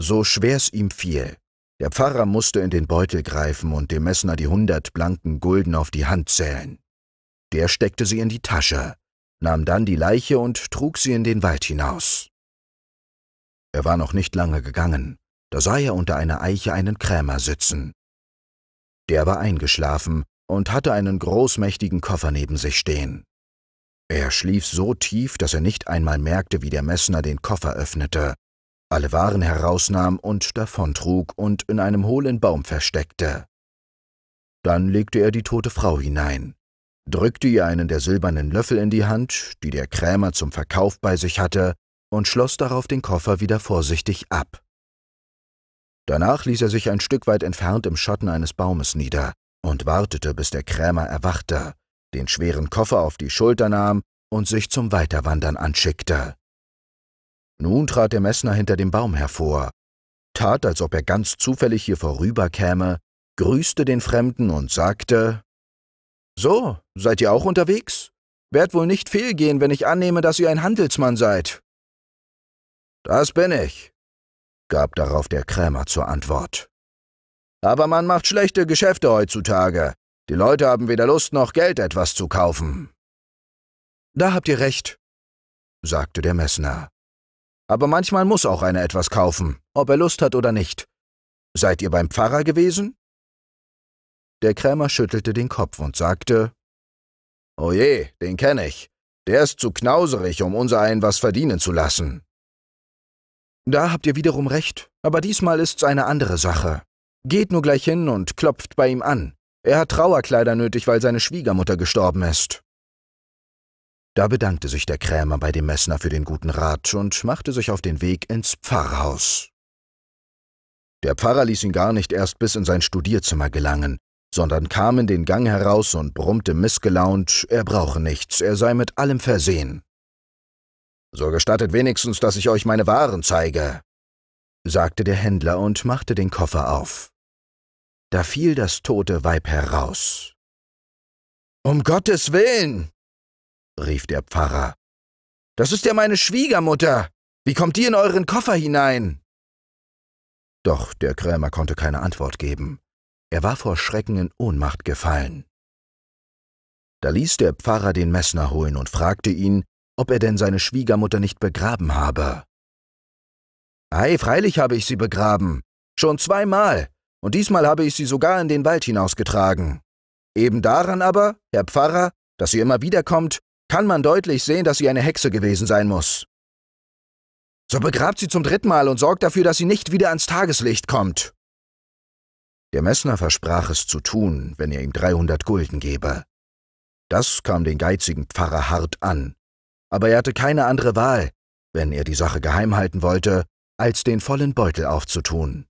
so schwer's ihm fiel. Der Pfarrer musste in den Beutel greifen und dem Messner die hundert blanken Gulden auf die Hand zählen. Der steckte sie in die Tasche, nahm dann die Leiche und trug sie in den Wald hinaus. Er war noch nicht lange gegangen, da sah er unter einer Eiche einen Krämer sitzen. Der war eingeschlafen und hatte einen großmächtigen Koffer neben sich stehen. Er schlief so tief, dass er nicht einmal merkte, wie der Messner den Koffer öffnete alle Waren herausnahm und davontrug und in einem hohlen Baum versteckte. Dann legte er die tote Frau hinein, drückte ihr einen der silbernen Löffel in die Hand, die der Krämer zum Verkauf bei sich hatte, und schloss darauf den Koffer wieder vorsichtig ab. Danach ließ er sich ein Stück weit entfernt im Schatten eines Baumes nieder und wartete, bis der Krämer erwachte, den schweren Koffer auf die Schulter nahm und sich zum Weiterwandern anschickte. Nun trat der Messner hinter dem Baum hervor, tat, als ob er ganz zufällig hier vorüberkäme, grüßte den Fremden und sagte So, seid ihr auch unterwegs? Werd wohl nicht fehlgehen, wenn ich annehme, dass ihr ein Handelsmann seid. Das bin ich, gab darauf der Krämer zur Antwort. Aber man macht schlechte Geschäfte heutzutage. Die Leute haben weder Lust noch Geld, etwas zu kaufen. Da habt ihr recht, sagte der Messner. Aber manchmal muss auch einer etwas kaufen, ob er Lust hat oder nicht. Seid ihr beim Pfarrer gewesen? Der Krämer schüttelte den Kopf und sagte, Oje, oh den kenne ich. Der ist zu knauserig, um unser einen was verdienen zu lassen. Da habt ihr wiederum recht, aber diesmal ist's eine andere Sache. Geht nur gleich hin und klopft bei ihm an. Er hat Trauerkleider nötig, weil seine Schwiegermutter gestorben ist. Da bedankte sich der Krämer bei dem Messner für den guten Rat und machte sich auf den Weg ins Pfarrhaus. Der Pfarrer ließ ihn gar nicht erst bis in sein Studierzimmer gelangen, sondern kam in den Gang heraus und brummte missgelaunt, er brauche nichts, er sei mit allem versehen. So gestattet wenigstens, dass ich euch meine Waren zeige, sagte der Händler und machte den Koffer auf. Da fiel das tote Weib heraus. Um Gottes Willen, rief der Pfarrer. Das ist ja meine Schwiegermutter. Wie kommt die in euren Koffer hinein? Doch der Krämer konnte keine Antwort geben. Er war vor Schrecken in Ohnmacht gefallen. Da ließ der Pfarrer den Messner holen und fragte ihn, ob er denn seine Schwiegermutter nicht begraben habe. Ei, freilich habe ich sie begraben. Schon zweimal. Und diesmal habe ich sie sogar in den Wald hinausgetragen. Eben daran aber, Herr Pfarrer, dass sie immer wiederkommt, kann man deutlich sehen, dass sie eine Hexe gewesen sein muss. So begrabt sie zum dritten Mal und sorgt dafür, dass sie nicht wieder ans Tageslicht kommt. Der Messner versprach es zu tun, wenn er ihm 300 Gulden gebe. Das kam den geizigen Pfarrer hart an. Aber er hatte keine andere Wahl, wenn er die Sache geheim halten wollte, als den vollen Beutel aufzutun.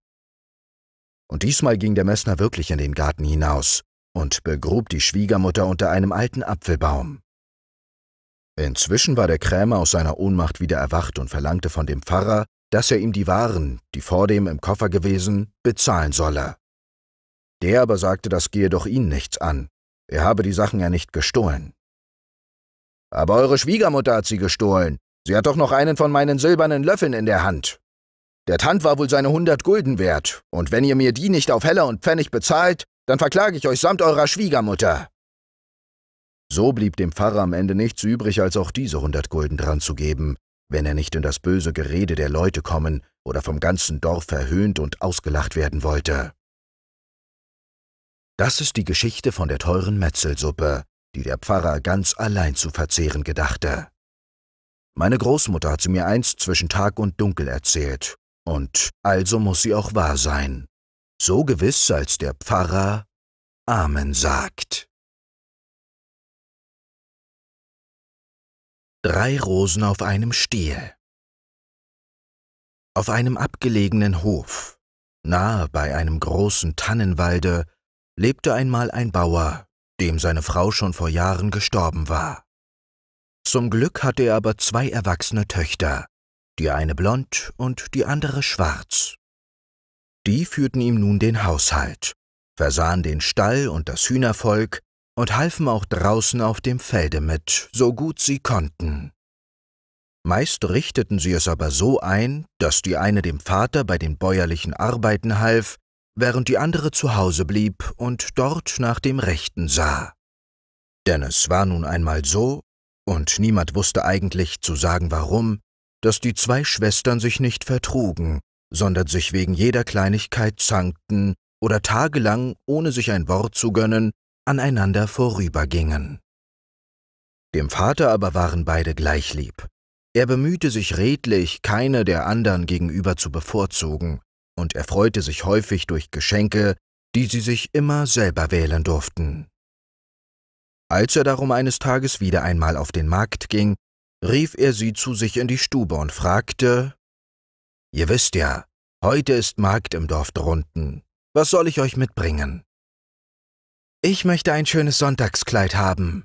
Und diesmal ging der Messner wirklich in den Garten hinaus und begrub die Schwiegermutter unter einem alten Apfelbaum. Inzwischen war der Krämer aus seiner Ohnmacht wieder erwacht und verlangte von dem Pfarrer, dass er ihm die Waren, die vordem im Koffer gewesen, bezahlen solle. Der aber sagte, das gehe doch ihn nichts an, er habe die Sachen ja nicht gestohlen. Aber eure Schwiegermutter hat sie gestohlen, sie hat doch noch einen von meinen silbernen Löffeln in der Hand. Der Tand war wohl seine hundert Gulden wert, und wenn ihr mir die nicht auf Heller und Pfennig bezahlt, dann verklage ich euch samt eurer Schwiegermutter. So blieb dem Pfarrer am Ende nichts übrig, als auch diese hundert Gulden dran zu geben, wenn er nicht in das böse Gerede der Leute kommen oder vom ganzen Dorf verhöhnt und ausgelacht werden wollte. Das ist die Geschichte von der teuren Metzelsuppe, die der Pfarrer ganz allein zu verzehren gedachte. Meine Großmutter hat sie mir einst zwischen Tag und Dunkel erzählt, und also muss sie auch wahr sein. So gewiss, als der Pfarrer Amen sagt. Drei Rosen auf einem Stiel. Auf einem abgelegenen Hof, nahe bei einem großen Tannenwalde, lebte einmal ein Bauer, dem seine Frau schon vor Jahren gestorben war. Zum Glück hatte er aber zwei erwachsene Töchter, die eine blond und die andere schwarz. Die führten ihm nun den Haushalt, versahen den Stall und das Hühnervolk, und halfen auch draußen auf dem Felde mit, so gut sie konnten. Meist richteten sie es aber so ein, dass die eine dem Vater bei den bäuerlichen Arbeiten half, während die andere zu Hause blieb und dort nach dem Rechten sah. Denn es war nun einmal so, und niemand wusste eigentlich zu sagen warum, dass die zwei Schwestern sich nicht vertrugen, sondern sich wegen jeder Kleinigkeit zankten oder tagelang, ohne sich ein Wort zu gönnen, aneinander vorübergingen. Dem Vater aber waren beide gleich lieb. Er bemühte sich redlich, keine der anderen gegenüber zu bevorzugen, und er freute sich häufig durch Geschenke, die sie sich immer selber wählen durften. Als er darum eines Tages wieder einmal auf den Markt ging, rief er sie zu sich in die Stube und fragte Ihr wisst ja, heute ist Markt im Dorf drunten. Was soll ich euch mitbringen? Ich möchte ein schönes Sonntagskleid haben,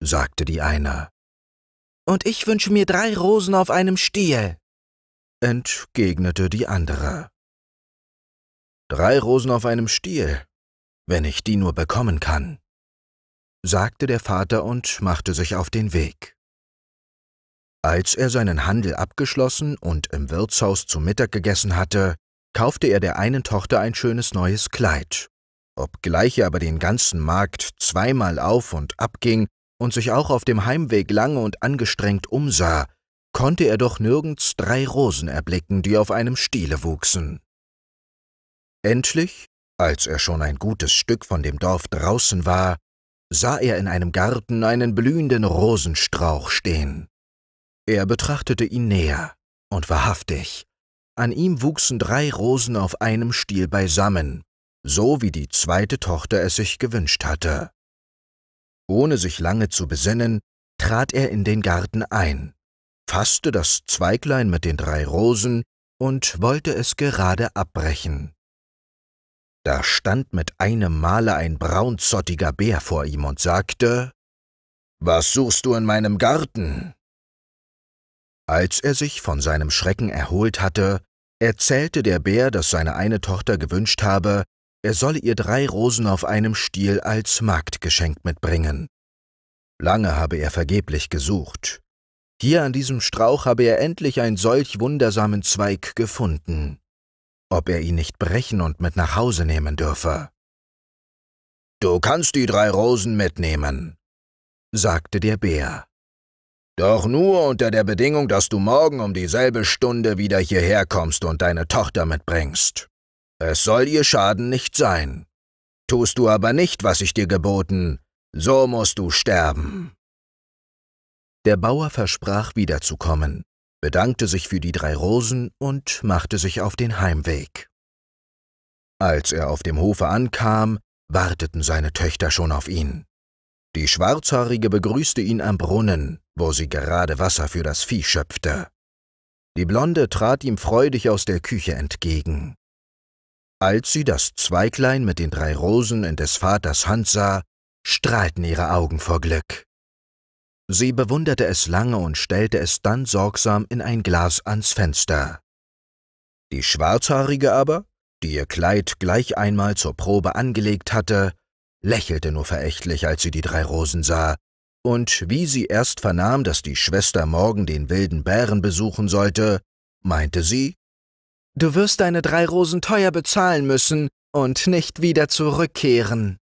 sagte die eine. Und ich wünsche mir drei Rosen auf einem Stiel, entgegnete die andere. Drei Rosen auf einem Stiel, wenn ich die nur bekommen kann, sagte der Vater und machte sich auf den Weg. Als er seinen Handel abgeschlossen und im Wirtshaus zu Mittag gegessen hatte, kaufte er der einen Tochter ein schönes neues Kleid Obgleich er aber den ganzen Markt zweimal auf und ab ging und sich auch auf dem Heimweg lange und angestrengt umsah, konnte er doch nirgends drei Rosen erblicken, die auf einem Stiele wuchsen. Endlich, als er schon ein gutes Stück von dem Dorf draußen war, sah er in einem Garten einen blühenden Rosenstrauch stehen. Er betrachtete ihn näher, und wahrhaftig, an ihm wuchsen drei Rosen auf einem Stiel beisammen, so wie die zweite Tochter es sich gewünscht hatte. Ohne sich lange zu besinnen, trat er in den Garten ein, fasste das Zweiglein mit den drei Rosen und wollte es gerade abbrechen. Da stand mit einem Male ein braunzottiger Bär vor ihm und sagte, »Was suchst du in meinem Garten?« Als er sich von seinem Schrecken erholt hatte, erzählte der Bär, dass seine eine Tochter gewünscht habe, er solle ihr drei Rosen auf einem Stiel als Marktgeschenk mitbringen. Lange habe er vergeblich gesucht. Hier an diesem Strauch habe er endlich einen solch wundersamen Zweig gefunden. Ob er ihn nicht brechen und mit nach Hause nehmen dürfe. Du kannst die drei Rosen mitnehmen, sagte der Bär. Doch nur unter der Bedingung, dass du morgen um dieselbe Stunde wieder hierher kommst und deine Tochter mitbringst. Es soll ihr Schaden nicht sein. Tust du aber nicht, was ich dir geboten, so musst du sterben. Der Bauer versprach wiederzukommen, bedankte sich für die drei Rosen und machte sich auf den Heimweg. Als er auf dem Hofe ankam, warteten seine Töchter schon auf ihn. Die Schwarzhaarige begrüßte ihn am Brunnen, wo sie gerade Wasser für das Vieh schöpfte. Die Blonde trat ihm freudig aus der Küche entgegen. Als sie das Zweiglein mit den drei Rosen in des Vaters Hand sah, strahlten ihre Augen vor Glück. Sie bewunderte es lange und stellte es dann sorgsam in ein Glas ans Fenster. Die Schwarzhaarige aber, die ihr Kleid gleich einmal zur Probe angelegt hatte, lächelte nur verächtlich, als sie die drei Rosen sah, und wie sie erst vernahm, dass die Schwester morgen den wilden Bären besuchen sollte, meinte sie, Du wirst deine drei Rosen teuer bezahlen müssen und nicht wieder zurückkehren.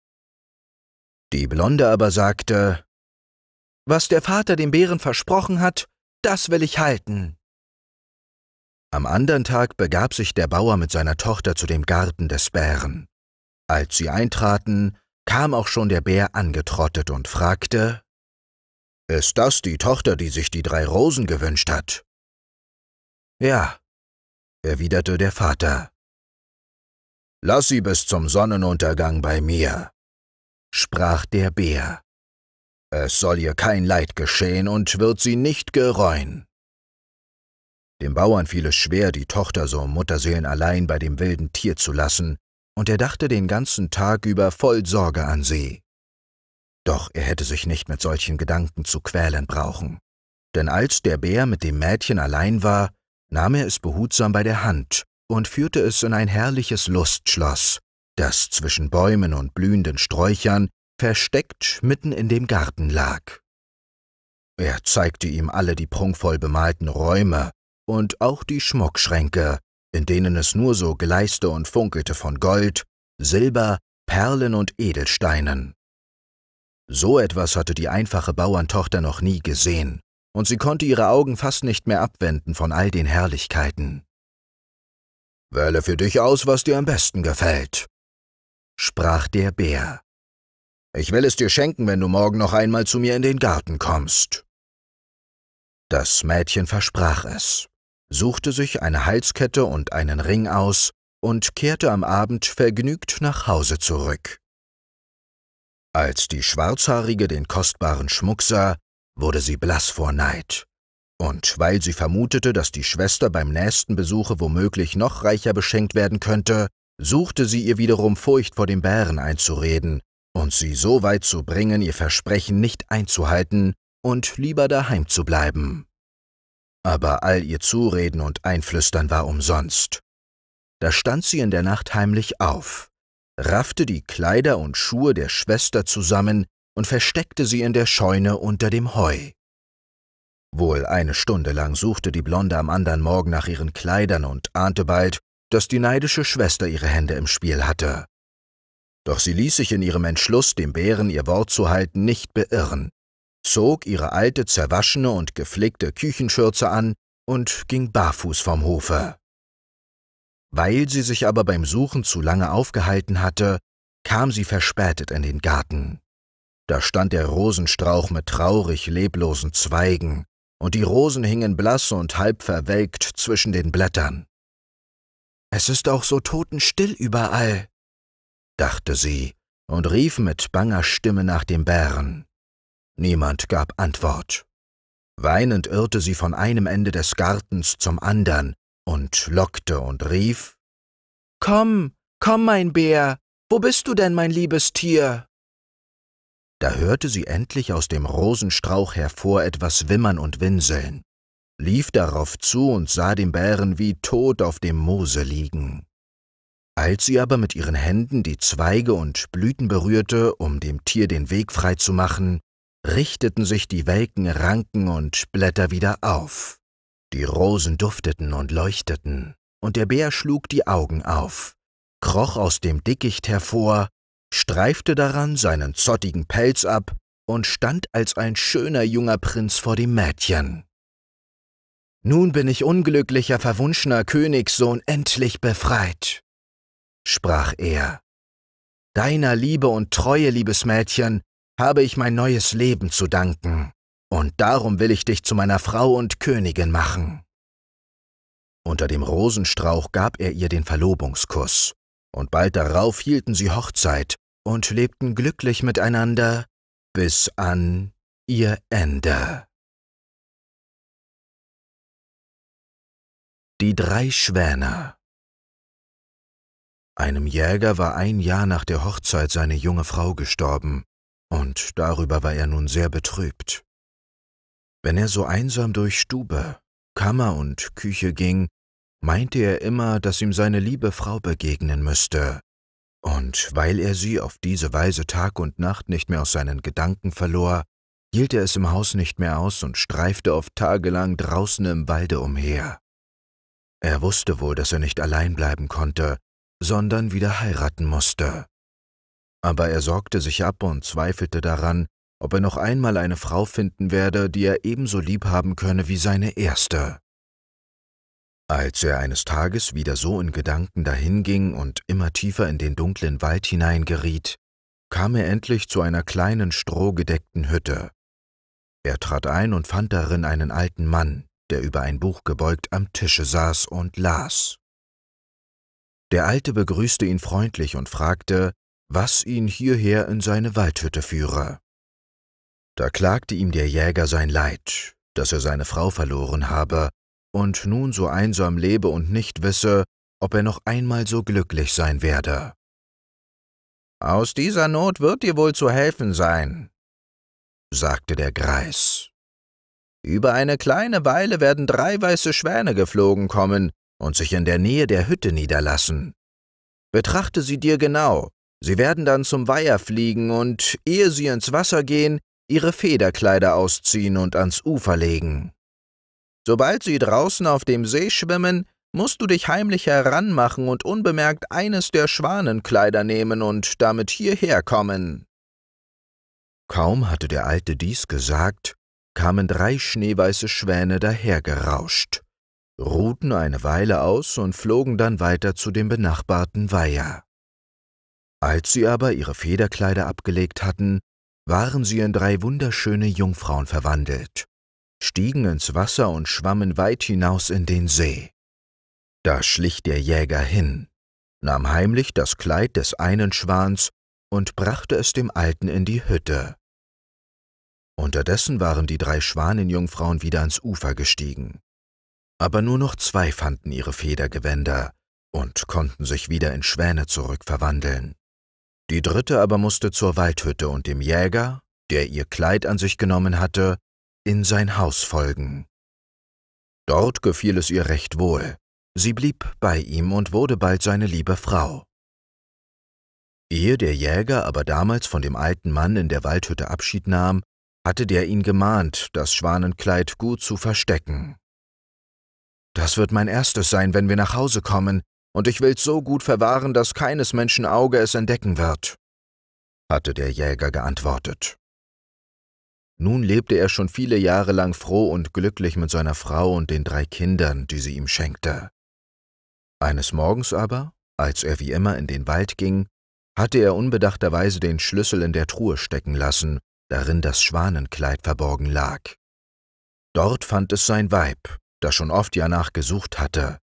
Die Blonde aber sagte, Was der Vater dem Bären versprochen hat, das will ich halten. Am anderen Tag begab sich der Bauer mit seiner Tochter zu dem Garten des Bären. Als sie eintraten, kam auch schon der Bär angetrottet und fragte, Ist das die Tochter, die sich die drei Rosen gewünscht hat? Ja, erwiderte der Vater. Lass sie bis zum Sonnenuntergang bei mir, sprach der Bär. Es soll ihr kein Leid geschehen und wird sie nicht gereuen. Dem Bauern fiel es schwer, die Tochter so mutterseelenallein bei dem wilden Tier zu lassen, und er dachte den ganzen Tag über voll Sorge an sie. Doch er hätte sich nicht mit solchen Gedanken zu quälen brauchen, denn als der Bär mit dem Mädchen allein war, nahm er es behutsam bei der Hand und führte es in ein herrliches Lustschloss, das zwischen Bäumen und blühenden Sträuchern versteckt mitten in dem Garten lag. Er zeigte ihm alle die prunkvoll bemalten Räume und auch die Schmuckschränke, in denen es nur so geleiste und funkelte von Gold, Silber, Perlen und Edelsteinen. So etwas hatte die einfache Bauerntochter noch nie gesehen und sie konnte ihre Augen fast nicht mehr abwenden von all den Herrlichkeiten. Wähle für dich aus, was dir am besten gefällt, sprach der Bär. Ich will es dir schenken, wenn du morgen noch einmal zu mir in den Garten kommst. Das Mädchen versprach es, suchte sich eine Halskette und einen Ring aus und kehrte am Abend vergnügt nach Hause zurück. Als die Schwarzhaarige den kostbaren Schmuck sah, wurde sie blass vor Neid. Und weil sie vermutete, dass die Schwester beim nächsten Besuche womöglich noch reicher beschenkt werden könnte, suchte sie ihr wiederum Furcht vor dem Bären einzureden und sie so weit zu bringen, ihr Versprechen nicht einzuhalten und lieber daheim zu bleiben. Aber all ihr Zureden und Einflüstern war umsonst. Da stand sie in der Nacht heimlich auf, raffte die Kleider und Schuhe der Schwester zusammen, und versteckte sie in der Scheune unter dem Heu. Wohl eine Stunde lang suchte die Blonde am anderen Morgen nach ihren Kleidern und ahnte bald, dass die neidische Schwester ihre Hände im Spiel hatte. Doch sie ließ sich in ihrem Entschluss, dem Bären ihr Wort zu halten, nicht beirren, zog ihre alte, zerwaschene und gepflegte Küchenschürze an und ging barfuß vom Hofe. Weil sie sich aber beim Suchen zu lange aufgehalten hatte, kam sie verspätet in den Garten. Da stand der Rosenstrauch mit traurig leblosen Zweigen, und die Rosen hingen blass und halb verwelkt zwischen den Blättern. Es ist auch so totenstill überall, dachte sie und rief mit banger Stimme nach dem Bären. Niemand gab Antwort. Weinend irrte sie von einem Ende des Gartens zum andern und lockte und rief Komm, komm, mein Bär, wo bist du denn, mein liebes Tier? Da hörte sie endlich aus dem Rosenstrauch hervor etwas wimmern und winseln, lief darauf zu und sah den Bären wie tot auf dem Moose liegen. Als sie aber mit ihren Händen die Zweige und Blüten berührte, um dem Tier den Weg frei zu machen, richteten sich die welken Ranken und Blätter wieder auf. Die Rosen dufteten und leuchteten, und der Bär schlug die Augen auf, kroch aus dem Dickicht hervor streifte daran seinen zottigen Pelz ab und stand als ein schöner junger Prinz vor dem Mädchen. Nun bin ich unglücklicher, verwunschener Königssohn endlich befreit, sprach er. Deiner Liebe und Treue, liebes Mädchen, habe ich mein neues Leben zu danken, und darum will ich dich zu meiner Frau und Königin machen. Unter dem Rosenstrauch gab er ihr den Verlobungskuss, und bald darauf hielten sie Hochzeit, und lebten glücklich miteinander bis an ihr Ende. Die drei Schwäne Einem Jäger war ein Jahr nach der Hochzeit seine junge Frau gestorben, und darüber war er nun sehr betrübt. Wenn er so einsam durch Stube, Kammer und Küche ging, meinte er immer, dass ihm seine liebe Frau begegnen müsste, und weil er sie auf diese Weise Tag und Nacht nicht mehr aus seinen Gedanken verlor, hielt er es im Haus nicht mehr aus und streifte oft tagelang draußen im Walde umher. Er wusste wohl, dass er nicht allein bleiben konnte, sondern wieder heiraten musste. Aber er sorgte sich ab und zweifelte daran, ob er noch einmal eine Frau finden werde, die er ebenso lieb haben könne wie seine erste. Als er eines Tages wieder so in Gedanken dahinging und immer tiefer in den dunklen Wald hineingeriet, kam er endlich zu einer kleinen strohgedeckten Hütte. Er trat ein und fand darin einen alten Mann, der über ein Buch gebeugt am Tische saß und las. Der Alte begrüßte ihn freundlich und fragte, was ihn hierher in seine Waldhütte führe. Da klagte ihm der Jäger sein Leid, dass er seine Frau verloren habe und nun so einsam lebe und nicht wisse, ob er noch einmal so glücklich sein werde. Aus dieser Not wird dir wohl zu helfen sein, sagte der Greis. Über eine kleine Weile werden drei weiße Schwäne geflogen kommen und sich in der Nähe der Hütte niederlassen. Betrachte sie dir genau, sie werden dann zum Weiher fliegen und, ehe sie ins Wasser gehen, ihre Federkleider ausziehen und ans Ufer legen. Sobald sie draußen auf dem See schwimmen, musst du dich heimlich heranmachen und unbemerkt eines der Schwanenkleider nehmen und damit hierher kommen. Kaum hatte der Alte dies gesagt, kamen drei schneeweiße Schwäne dahergerauscht, ruhten eine Weile aus und flogen dann weiter zu dem benachbarten Weiher. Als sie aber ihre Federkleider abgelegt hatten, waren sie in drei wunderschöne Jungfrauen verwandelt stiegen ins Wasser und schwammen weit hinaus in den See. Da schlich der Jäger hin, nahm heimlich das Kleid des einen Schwans und brachte es dem Alten in die Hütte. Unterdessen waren die drei Schwanenjungfrauen wieder ans Ufer gestiegen. Aber nur noch zwei fanden ihre Federgewänder und konnten sich wieder in Schwäne zurückverwandeln. Die dritte aber musste zur Waldhütte und dem Jäger, der ihr Kleid an sich genommen hatte, in sein Haus folgen. Dort gefiel es ihr recht wohl. Sie blieb bei ihm und wurde bald seine liebe Frau. Ehe der Jäger aber damals von dem alten Mann in der Waldhütte Abschied nahm, hatte der ihn gemahnt, das Schwanenkleid gut zu verstecken. Das wird mein erstes sein, wenn wir nach Hause kommen, und ich will's so gut verwahren, dass keines Menschen Auge es entdecken wird, hatte der Jäger geantwortet. Nun lebte er schon viele Jahre lang froh und glücklich mit seiner Frau und den drei Kindern, die sie ihm schenkte. Eines Morgens aber, als er wie immer in den Wald ging, hatte er unbedachterweise den Schlüssel in der Truhe stecken lassen, darin das Schwanenkleid verborgen lag. Dort fand es sein Weib, das schon oft danach gesucht hatte,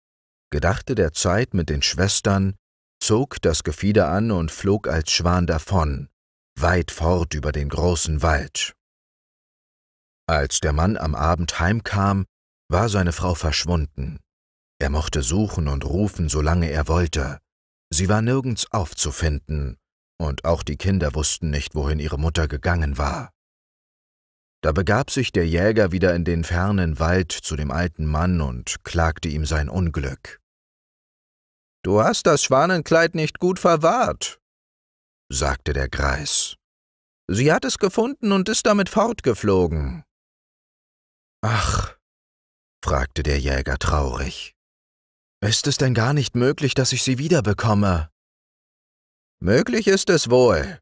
gedachte der Zeit mit den Schwestern, zog das Gefieder an und flog als Schwan davon, weit fort über den großen Wald. Als der Mann am Abend heimkam, war seine Frau verschwunden. Er mochte suchen und rufen, solange er wollte. Sie war nirgends aufzufinden, und auch die Kinder wussten nicht, wohin ihre Mutter gegangen war. Da begab sich der Jäger wieder in den fernen Wald zu dem alten Mann und klagte ihm sein Unglück. Du hast das Schwanenkleid nicht gut verwahrt, sagte der Greis. Sie hat es gefunden und ist damit fortgeflogen. Ach, fragte der Jäger traurig, ist es denn gar nicht möglich, dass ich sie wiederbekomme? Möglich ist es wohl,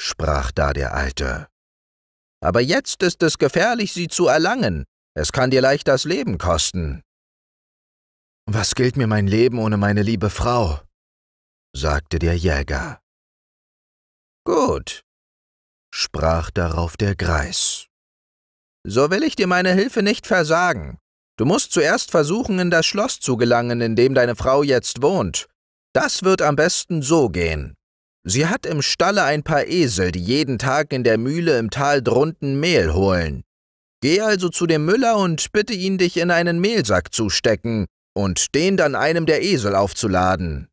sprach da der Alte. Aber jetzt ist es gefährlich, sie zu erlangen. Es kann dir leicht das Leben kosten. Was gilt mir mein Leben ohne meine liebe Frau? sagte der Jäger. Gut, sprach darauf der Greis so will ich dir meine Hilfe nicht versagen. Du musst zuerst versuchen, in das Schloss zu gelangen, in dem deine Frau jetzt wohnt. Das wird am besten so gehen. Sie hat im Stalle ein paar Esel, die jeden Tag in der Mühle im Tal drunten Mehl holen. Geh also zu dem Müller und bitte ihn, dich in einen Mehlsack zu stecken und den dann einem der Esel aufzuladen.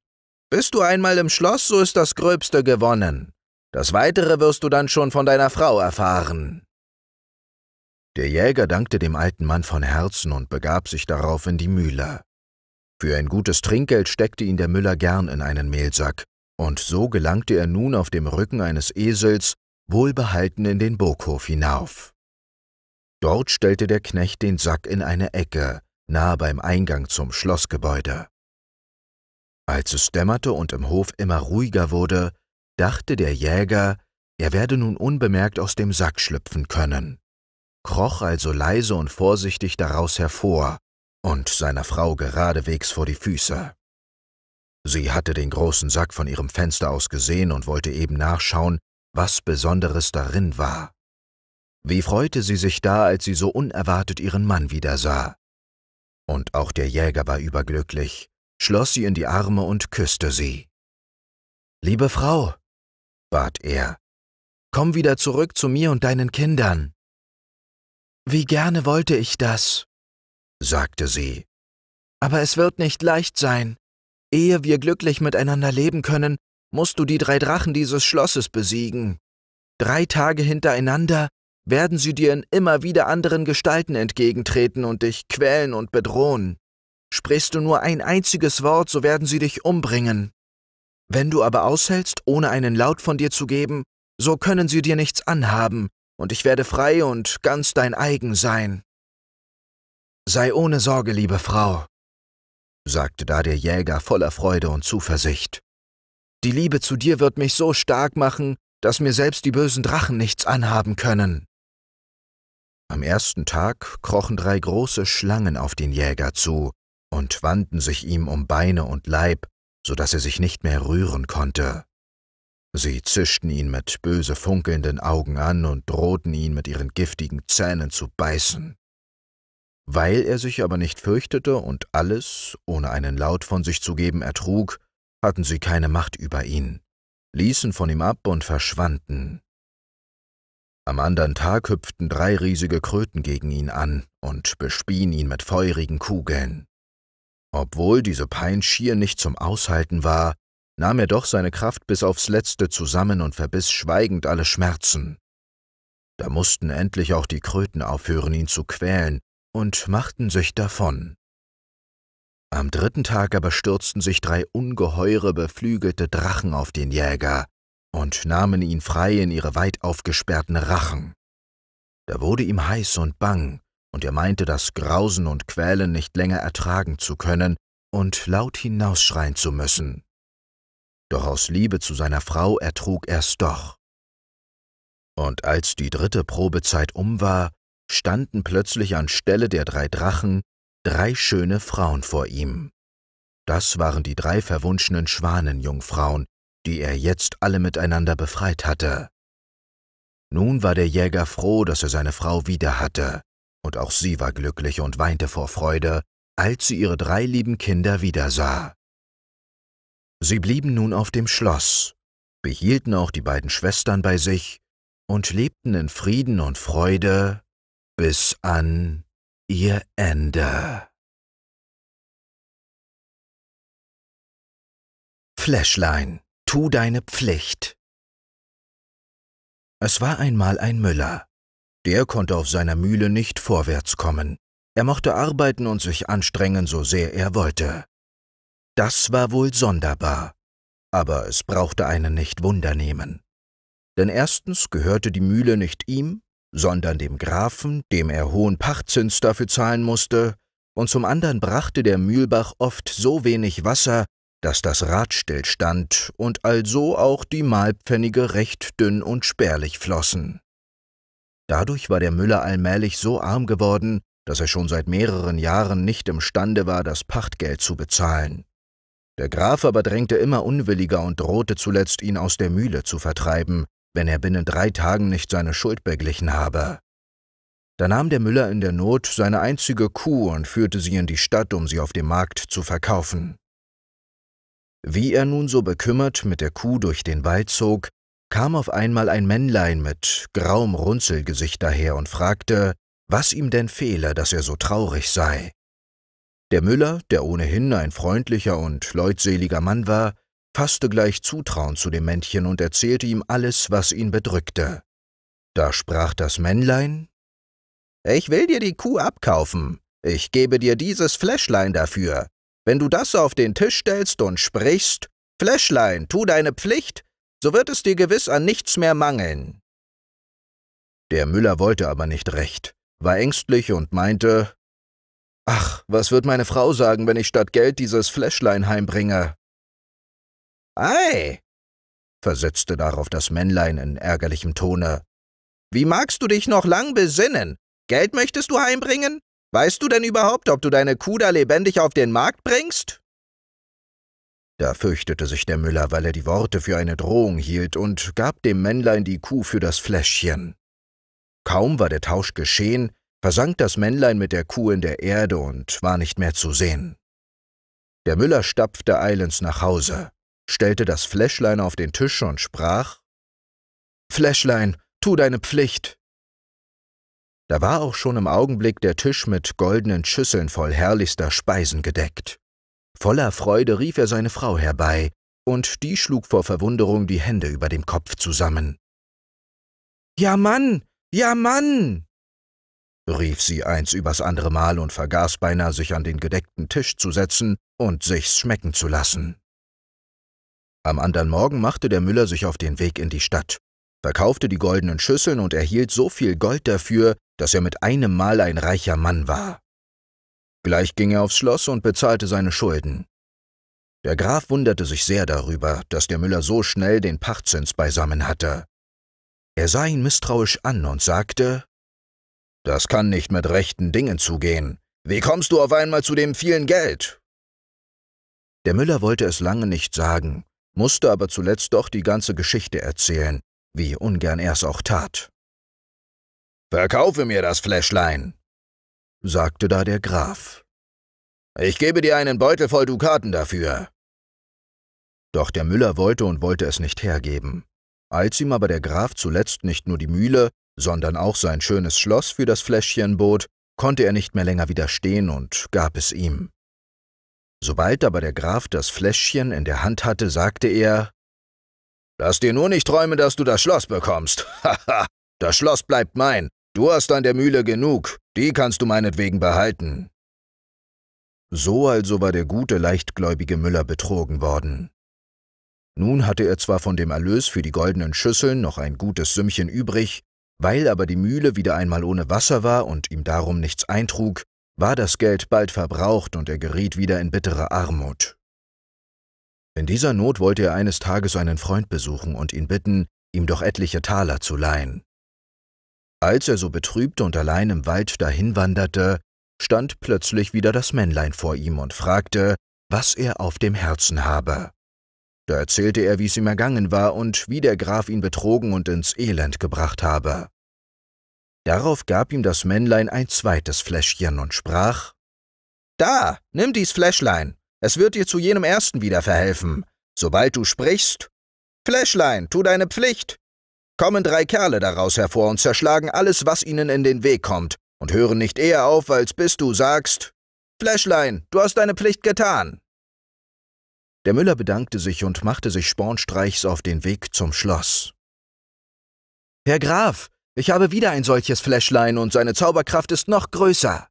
Bist du einmal im Schloss, so ist das Gröbste gewonnen. Das Weitere wirst du dann schon von deiner Frau erfahren. Der Jäger dankte dem alten Mann von Herzen und begab sich darauf in die Mühle. Für ein gutes Trinkgeld steckte ihn der Müller gern in einen Mehlsack, und so gelangte er nun auf dem Rücken eines Esels wohlbehalten in den Burghof hinauf. Dort stellte der Knecht den Sack in eine Ecke, nahe beim Eingang zum Schlossgebäude. Als es dämmerte und im Hof immer ruhiger wurde, dachte der Jäger, er werde nun unbemerkt aus dem Sack schlüpfen können kroch also leise und vorsichtig daraus hervor und seiner Frau geradewegs vor die Füße. Sie hatte den großen Sack von ihrem Fenster aus gesehen und wollte eben nachschauen, was Besonderes darin war. Wie freute sie sich da, als sie so unerwartet ihren Mann wieder sah. Und auch der Jäger war überglücklich, schloss sie in die Arme und küsste sie. Liebe Frau, bat er, komm wieder zurück zu mir und deinen Kindern. Wie gerne wollte ich das, sagte sie. Aber es wird nicht leicht sein. Ehe wir glücklich miteinander leben können, musst du die drei Drachen dieses Schlosses besiegen. Drei Tage hintereinander werden sie dir in immer wieder anderen Gestalten entgegentreten und dich quälen und bedrohen. Sprichst du nur ein einziges Wort, so werden sie dich umbringen. Wenn du aber aushältst, ohne einen Laut von dir zu geben, so können sie dir nichts anhaben, und ich werde frei und ganz dein eigen sein. Sei ohne Sorge, liebe Frau, sagte da der Jäger voller Freude und Zuversicht. Die Liebe zu dir wird mich so stark machen, dass mir selbst die bösen Drachen nichts anhaben können. Am ersten Tag krochen drei große Schlangen auf den Jäger zu und wandten sich ihm um Beine und Leib, so dass er sich nicht mehr rühren konnte. Sie zischten ihn mit böse funkelnden Augen an und drohten ihn mit ihren giftigen Zähnen zu beißen. Weil er sich aber nicht fürchtete und alles, ohne einen Laut von sich zu geben, ertrug, hatten sie keine Macht über ihn, ließen von ihm ab und verschwanden. Am anderen Tag hüpften drei riesige Kröten gegen ihn an und bespien ihn mit feurigen Kugeln. Obwohl diese Pein schier nicht zum Aushalten war, nahm er doch seine Kraft bis aufs letzte zusammen und verbiss schweigend alle Schmerzen. Da mussten endlich auch die Kröten aufhören, ihn zu quälen, und machten sich davon. Am dritten Tag aber stürzten sich drei ungeheure, beflügelte Drachen auf den Jäger und nahmen ihn frei in ihre weit aufgesperrten Rachen. Da wurde ihm heiß und bang, und er meinte das Grausen und Quälen nicht länger ertragen zu können und laut hinausschreien zu müssen doch aus Liebe zu seiner Frau ertrug er's doch. Und als die dritte Probezeit um war, standen plötzlich an Stelle der drei Drachen drei schöne Frauen vor ihm. Das waren die drei verwunschenen Schwanenjungfrauen, die er jetzt alle miteinander befreit hatte. Nun war der Jäger froh, dass er seine Frau wieder hatte, und auch sie war glücklich und weinte vor Freude, als sie ihre drei lieben Kinder wiedersah. Sie blieben nun auf dem Schloss, behielten auch die beiden Schwestern bei sich und lebten in Frieden und Freude bis an ihr Ende. Fläschlein, tu deine Pflicht. Es war einmal ein Müller. Der konnte auf seiner Mühle nicht vorwärts kommen. Er mochte arbeiten und sich anstrengen, so sehr er wollte. Das war wohl sonderbar, aber es brauchte einen nicht wundernehmen. Denn erstens gehörte die Mühle nicht ihm, sondern dem Grafen, dem er hohen Pachtzins dafür zahlen musste, und zum anderen brachte der Mühlbach oft so wenig Wasser, dass das Rad stillstand und also auch die Mahlpfennige recht dünn und spärlich flossen. Dadurch war der Müller allmählich so arm geworden, dass er schon seit mehreren Jahren nicht imstande war, das Pachtgeld zu bezahlen. Der Graf aber drängte immer unwilliger und drohte zuletzt, ihn aus der Mühle zu vertreiben, wenn er binnen drei Tagen nicht seine Schuld beglichen habe. Da nahm der Müller in der Not seine einzige Kuh und führte sie in die Stadt, um sie auf dem Markt zu verkaufen. Wie er nun so bekümmert mit der Kuh durch den Wald zog, kam auf einmal ein Männlein mit grauem Runzelgesicht daher und fragte, was ihm denn fehle, dass er so traurig sei. Der Müller, der ohnehin ein freundlicher und leutseliger Mann war, fasste gleich Zutrauen zu dem Männchen und erzählte ihm alles, was ihn bedrückte. Da sprach das Männlein Ich will dir die Kuh abkaufen, ich gebe dir dieses Fläschlein dafür. Wenn du das auf den Tisch stellst und sprichst, Fläschlein, tu deine Pflicht, so wird es dir gewiss an nichts mehr mangeln. Der Müller wollte aber nicht recht, war ängstlich und meinte, Ach, was wird meine Frau sagen, wenn ich statt Geld dieses Fläschlein heimbringe? Ei, versetzte darauf das Männlein in ärgerlichem Tone. Wie magst du dich noch lang besinnen? Geld möchtest du heimbringen? Weißt du denn überhaupt, ob du deine Kuh da lebendig auf den Markt bringst? Da fürchtete sich der Müller, weil er die Worte für eine Drohung hielt und gab dem Männlein die Kuh für das Fläschchen. Kaum war der Tausch geschehen, versank das Männlein mit der Kuh in der Erde und war nicht mehr zu sehen. Der Müller stapfte eilends nach Hause, stellte das Fläschlein auf den Tisch und sprach Fläschlein, tu deine Pflicht. Da war auch schon im Augenblick der Tisch mit goldenen Schüsseln voll herrlichster Speisen gedeckt. Voller Freude rief er seine Frau herbei, und die schlug vor Verwunderung die Hände über dem Kopf zusammen. Ja Mann, ja Mann, rief sie eins übers andere Mal und vergaß beinahe, sich an den gedeckten Tisch zu setzen und sich's schmecken zu lassen. Am andern Morgen machte der Müller sich auf den Weg in die Stadt, verkaufte die goldenen Schüsseln und erhielt so viel Gold dafür, dass er mit einem Mal ein reicher Mann war. Gleich ging er aufs Schloss und bezahlte seine Schulden. Der Graf wunderte sich sehr darüber, dass der Müller so schnell den Pachtzins beisammen hatte. Er sah ihn misstrauisch an und sagte, das kann nicht mit rechten Dingen zugehen. Wie kommst du auf einmal zu dem vielen Geld? Der Müller wollte es lange nicht sagen, musste aber zuletzt doch die ganze Geschichte erzählen, wie ungern er es auch tat. Verkaufe mir das Fläschlein, sagte da der Graf. Ich gebe dir einen Beutel voll Dukaten dafür. Doch der Müller wollte und wollte es nicht hergeben. Als ihm aber der Graf zuletzt nicht nur die Mühle, sondern auch sein schönes Schloss für das Fläschchen bot, konnte er nicht mehr länger widerstehen und gab es ihm. Sobald aber der Graf das Fläschchen in der Hand hatte, sagte er Lass dir nur nicht träumen, dass du das Schloss bekommst. *laughs* Haha, das Schloss bleibt mein. Du hast an der Mühle genug. Die kannst du meinetwegen behalten. So also war der gute, leichtgläubige Müller betrogen worden. Nun hatte er zwar von dem Erlös für die goldenen Schüsseln noch ein gutes Sümmchen übrig, weil aber die Mühle wieder einmal ohne Wasser war und ihm darum nichts eintrug, war das Geld bald verbraucht und er geriet wieder in bittere Armut. In dieser Not wollte er eines Tages einen Freund besuchen und ihn bitten, ihm doch etliche Taler zu leihen. Als er so betrübt und allein im Wald dahinwanderte, stand plötzlich wieder das Männlein vor ihm und fragte, was er auf dem Herzen habe. Da erzählte er, wie es ihm ergangen war und wie der Graf ihn betrogen und ins Elend gebracht habe. Darauf gab ihm das Männlein ein zweites Fläschchen und sprach Da, nimm dies Fläschlein, es wird dir zu jenem ersten wieder verhelfen. Sobald du sprichst, Fläschlein, tu deine Pflicht. Kommen drei Kerle daraus hervor und zerschlagen alles, was ihnen in den Weg kommt, und hören nicht eher auf, als bis du sagst, Fläschlein, du hast deine Pflicht getan. Der Müller bedankte sich und machte sich spornstreichs auf den Weg zum Schloss. Herr Graf, ich habe wieder ein solches Fläschlein und seine Zauberkraft ist noch größer.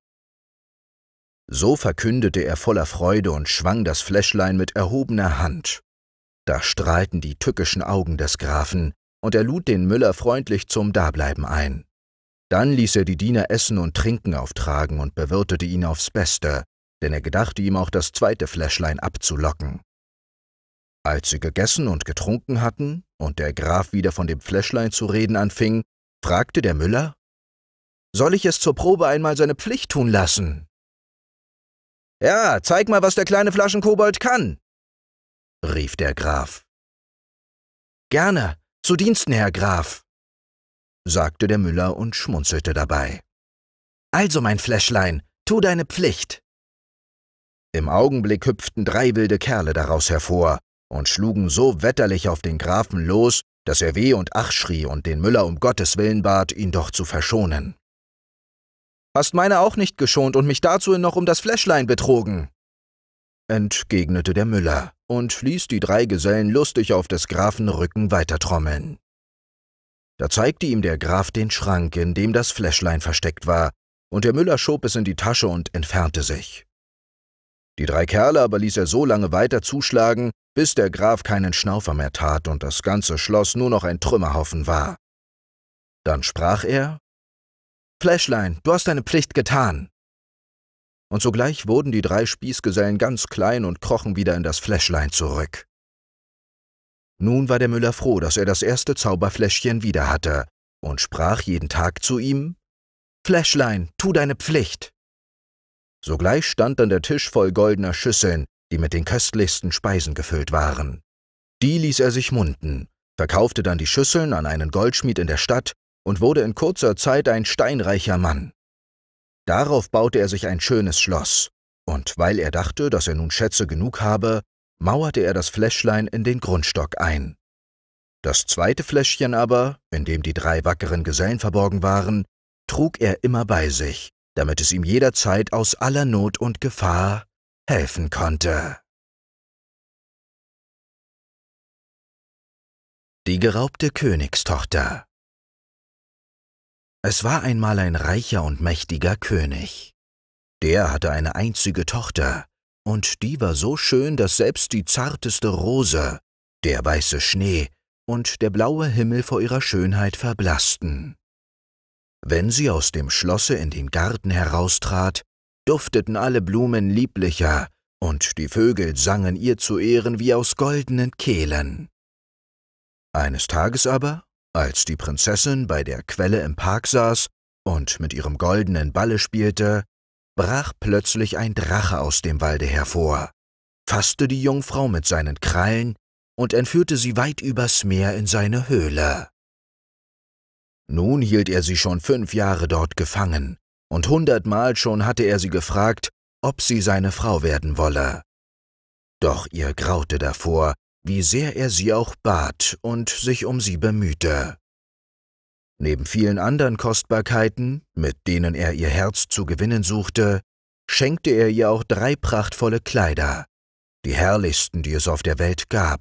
So verkündete er voller Freude und schwang das Fläschlein mit erhobener Hand. Da strahlten die tückischen Augen des Grafen, und er lud den Müller freundlich zum Dableiben ein. Dann ließ er die Diener Essen und Trinken auftragen und bewirtete ihn aufs Beste, denn er gedachte ihm auch das zweite Fläschlein abzulocken. Als sie gegessen und getrunken hatten und der Graf wieder von dem Fläschlein zu reden anfing, fragte der Müller, »Soll ich es zur Probe einmal seine Pflicht tun lassen?« »Ja, zeig mal, was der kleine Flaschenkobold kann«, rief der Graf. »Gerne, zu Diensten, Herr Graf«, sagte der Müller und schmunzelte dabei. »Also, mein Fläschlein, tu deine Pflicht.« Im Augenblick hüpften drei wilde Kerle daraus hervor, und schlugen so wetterlich auf den Grafen los, dass er weh und ach schrie und den Müller um Gottes Willen bat, ihn doch zu verschonen. Hast meine auch nicht geschont und mich dazu noch um das Fläschlein betrogen, entgegnete der Müller und ließ die drei Gesellen lustig auf des Grafen Rücken weitertrommeln. Da zeigte ihm der Graf den Schrank, in dem das Fläschlein versteckt war, und der Müller schob es in die Tasche und entfernte sich. Die drei Kerle aber ließ er so lange weiter zuschlagen, bis der Graf keinen Schnaufer mehr tat und das ganze Schloss nur noch ein Trümmerhaufen war. Dann sprach er Fläschlein, du hast deine Pflicht getan. Und sogleich wurden die drei Spießgesellen ganz klein und krochen wieder in das Fläschlein zurück. Nun war der Müller froh, dass er das erste Zauberfläschchen wieder hatte, und sprach jeden Tag zu ihm Fläschlein, tu deine Pflicht. Sogleich stand dann der Tisch voll goldener Schüsseln, die mit den köstlichsten Speisen gefüllt waren. Die ließ er sich munden, verkaufte dann die Schüsseln an einen Goldschmied in der Stadt und wurde in kurzer Zeit ein steinreicher Mann. Darauf baute er sich ein schönes Schloss, und weil er dachte, dass er nun Schätze genug habe, mauerte er das Fläschlein in den Grundstock ein. Das zweite Fläschchen aber, in dem die drei wackeren Gesellen verborgen waren, trug er immer bei sich, damit es ihm jederzeit aus aller Not und Gefahr helfen konnte. Die geraubte Königstochter Es war einmal ein reicher und mächtiger König. Der hatte eine einzige Tochter, und die war so schön, dass selbst die zarteste Rose, der weiße Schnee und der blaue Himmel vor ihrer Schönheit verblassten. Wenn sie aus dem Schlosse in den Garten heraustrat, dufteten alle Blumen lieblicher, und die Vögel sangen ihr zu Ehren wie aus goldenen Kehlen. Eines Tages aber, als die Prinzessin bei der Quelle im Park saß und mit ihrem goldenen Balle spielte, brach plötzlich ein Drache aus dem Walde hervor, fasste die Jungfrau mit seinen Krallen und entführte sie weit übers Meer in seine Höhle. Nun hielt er sie schon fünf Jahre dort gefangen, und hundertmal schon hatte er sie gefragt, ob sie seine Frau werden wolle. Doch ihr graute davor, wie sehr er sie auch bat und sich um sie bemühte. Neben vielen anderen Kostbarkeiten, mit denen er ihr Herz zu gewinnen suchte, schenkte er ihr auch drei prachtvolle Kleider, die herrlichsten, die es auf der Welt gab.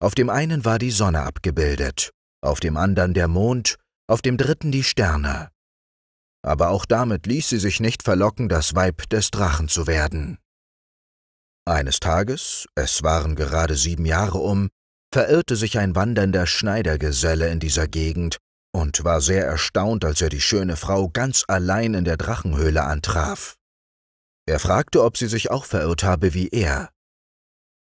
Auf dem einen war die Sonne abgebildet, auf dem anderen der Mond, auf dem dritten die Sterne aber auch damit ließ sie sich nicht verlocken, das Weib des Drachen zu werden. Eines Tages, es waren gerade sieben Jahre um, verirrte sich ein wandernder Schneidergeselle in dieser Gegend und war sehr erstaunt, als er die schöne Frau ganz allein in der Drachenhöhle antraf. Er fragte, ob sie sich auch verirrt habe wie er.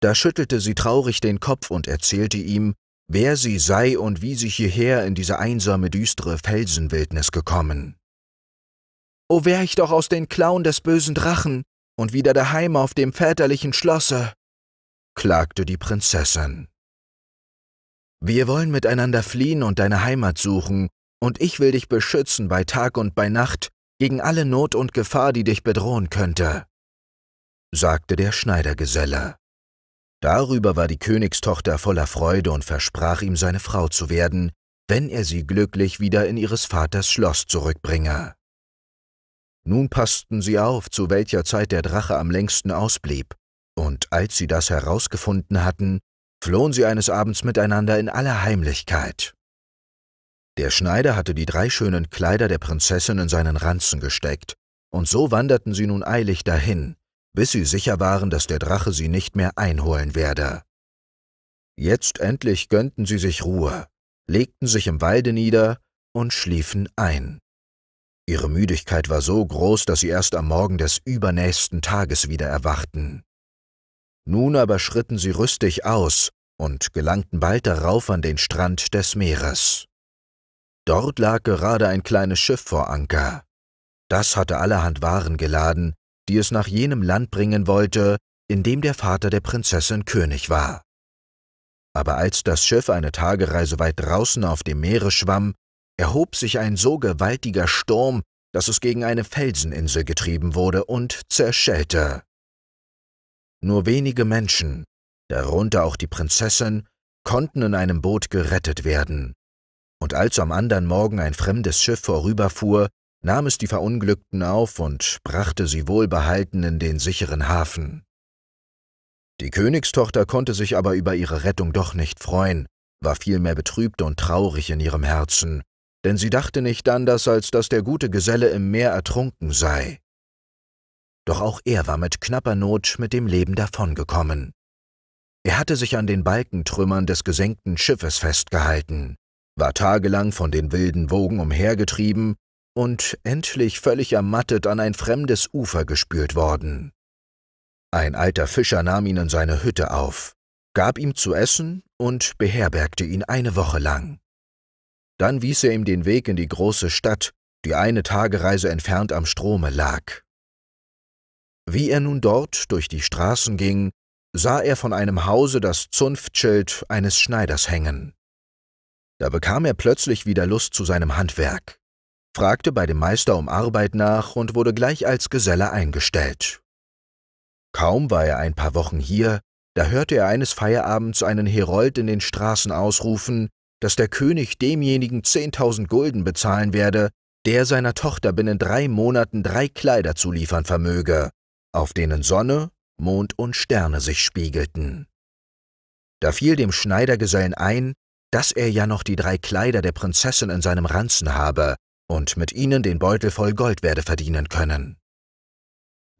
Da schüttelte sie traurig den Kopf und erzählte ihm, wer sie sei und wie sie hierher in diese einsame, düstere Felsenwildnis gekommen. O wär ich doch aus den Klauen des bösen Drachen und wieder daheim auf dem väterlichen Schlosse, klagte die Prinzessin. Wir wollen miteinander fliehen und deine Heimat suchen, und ich will dich beschützen bei Tag und bei Nacht gegen alle Not und Gefahr, die dich bedrohen könnte, sagte der Schneidergeselle. Darüber war die Königstochter voller Freude und versprach ihm seine Frau zu werden, wenn er sie glücklich wieder in ihres Vaters Schloss zurückbringe. Nun passten sie auf, zu welcher Zeit der Drache am längsten ausblieb, und als sie das herausgefunden hatten, flohen sie eines Abends miteinander in aller Heimlichkeit. Der Schneider hatte die drei schönen Kleider der Prinzessin in seinen Ranzen gesteckt, und so wanderten sie nun eilig dahin, bis sie sicher waren, dass der Drache sie nicht mehr einholen werde. Jetzt endlich gönnten sie sich Ruhe, legten sich im Walde nieder und schliefen ein. Ihre Müdigkeit war so groß, dass sie erst am Morgen des übernächsten Tages wieder erwachten. Nun aber schritten sie rüstig aus und gelangten bald darauf an den Strand des Meeres. Dort lag gerade ein kleines Schiff vor Anker. Das hatte allerhand Waren geladen, die es nach jenem Land bringen wollte, in dem der Vater der Prinzessin König war. Aber als das Schiff eine Tagereise weit draußen auf dem Meere schwamm, erhob sich ein so gewaltiger Sturm, dass es gegen eine Felseninsel getrieben wurde und zerschellte. Nur wenige Menschen, darunter auch die Prinzessin, konnten in einem Boot gerettet werden. Und als am anderen Morgen ein fremdes Schiff vorüberfuhr, nahm es die Verunglückten auf und brachte sie wohlbehalten in den sicheren Hafen. Die Königstochter konnte sich aber über ihre Rettung doch nicht freuen, war vielmehr betrübt und traurig in ihrem Herzen denn sie dachte nicht anders, als dass der gute Geselle im Meer ertrunken sei. Doch auch er war mit knapper Not mit dem Leben davongekommen. Er hatte sich an den Balkentrümmern des gesenkten Schiffes festgehalten, war tagelang von den wilden Wogen umhergetrieben und endlich völlig ermattet an ein fremdes Ufer gespült worden. Ein alter Fischer nahm ihn in seine Hütte auf, gab ihm zu essen und beherbergte ihn eine Woche lang. Dann wies er ihm den Weg in die große Stadt, die eine Tagereise entfernt am Strome lag. Wie er nun dort durch die Straßen ging, sah er von einem Hause das Zunftschild eines Schneiders hängen. Da bekam er plötzlich wieder Lust zu seinem Handwerk, fragte bei dem Meister um Arbeit nach und wurde gleich als Geselle eingestellt. Kaum war er ein paar Wochen hier, da hörte er eines Feierabends einen Herold in den Straßen ausrufen, dass der König demjenigen 10.000 Gulden bezahlen werde, der seiner Tochter binnen drei Monaten drei Kleider zu liefern vermöge, auf denen Sonne, Mond und Sterne sich spiegelten. Da fiel dem Schneidergesellen ein, dass er ja noch die drei Kleider der Prinzessin in seinem Ranzen habe und mit ihnen den Beutel voll Gold werde verdienen können.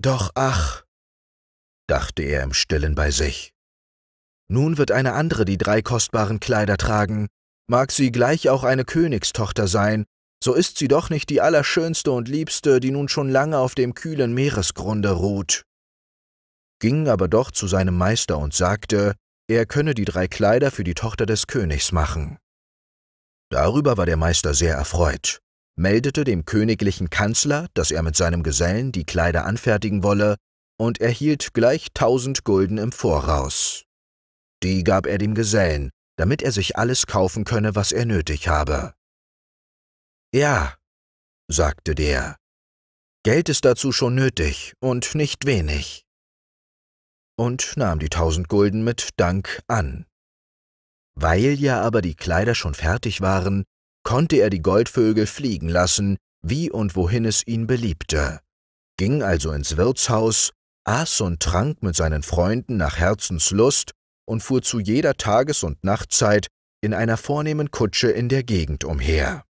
Doch ach, dachte er im stillen bei sich, nun wird eine andere die drei kostbaren Kleider tragen, Mag sie gleich auch eine Königstochter sein, so ist sie doch nicht die allerschönste und liebste, die nun schon lange auf dem kühlen Meeresgrunde ruht. Ging aber doch zu seinem Meister und sagte, er könne die drei Kleider für die Tochter des Königs machen. Darüber war der Meister sehr erfreut, meldete dem königlichen Kanzler, dass er mit seinem Gesellen die Kleider anfertigen wolle, und erhielt gleich tausend Gulden im Voraus. Die gab er dem Gesellen, damit er sich alles kaufen könne, was er nötig habe. Ja, sagte der, Geld ist dazu schon nötig und nicht wenig. Und nahm die tausend Gulden mit Dank an. Weil ja aber die Kleider schon fertig waren, konnte er die Goldvögel fliegen lassen, wie und wohin es ihn beliebte, ging also ins Wirtshaus, aß und trank mit seinen Freunden nach Herzenslust und fuhr zu jeder Tages- und Nachtzeit in einer vornehmen Kutsche in der Gegend umher.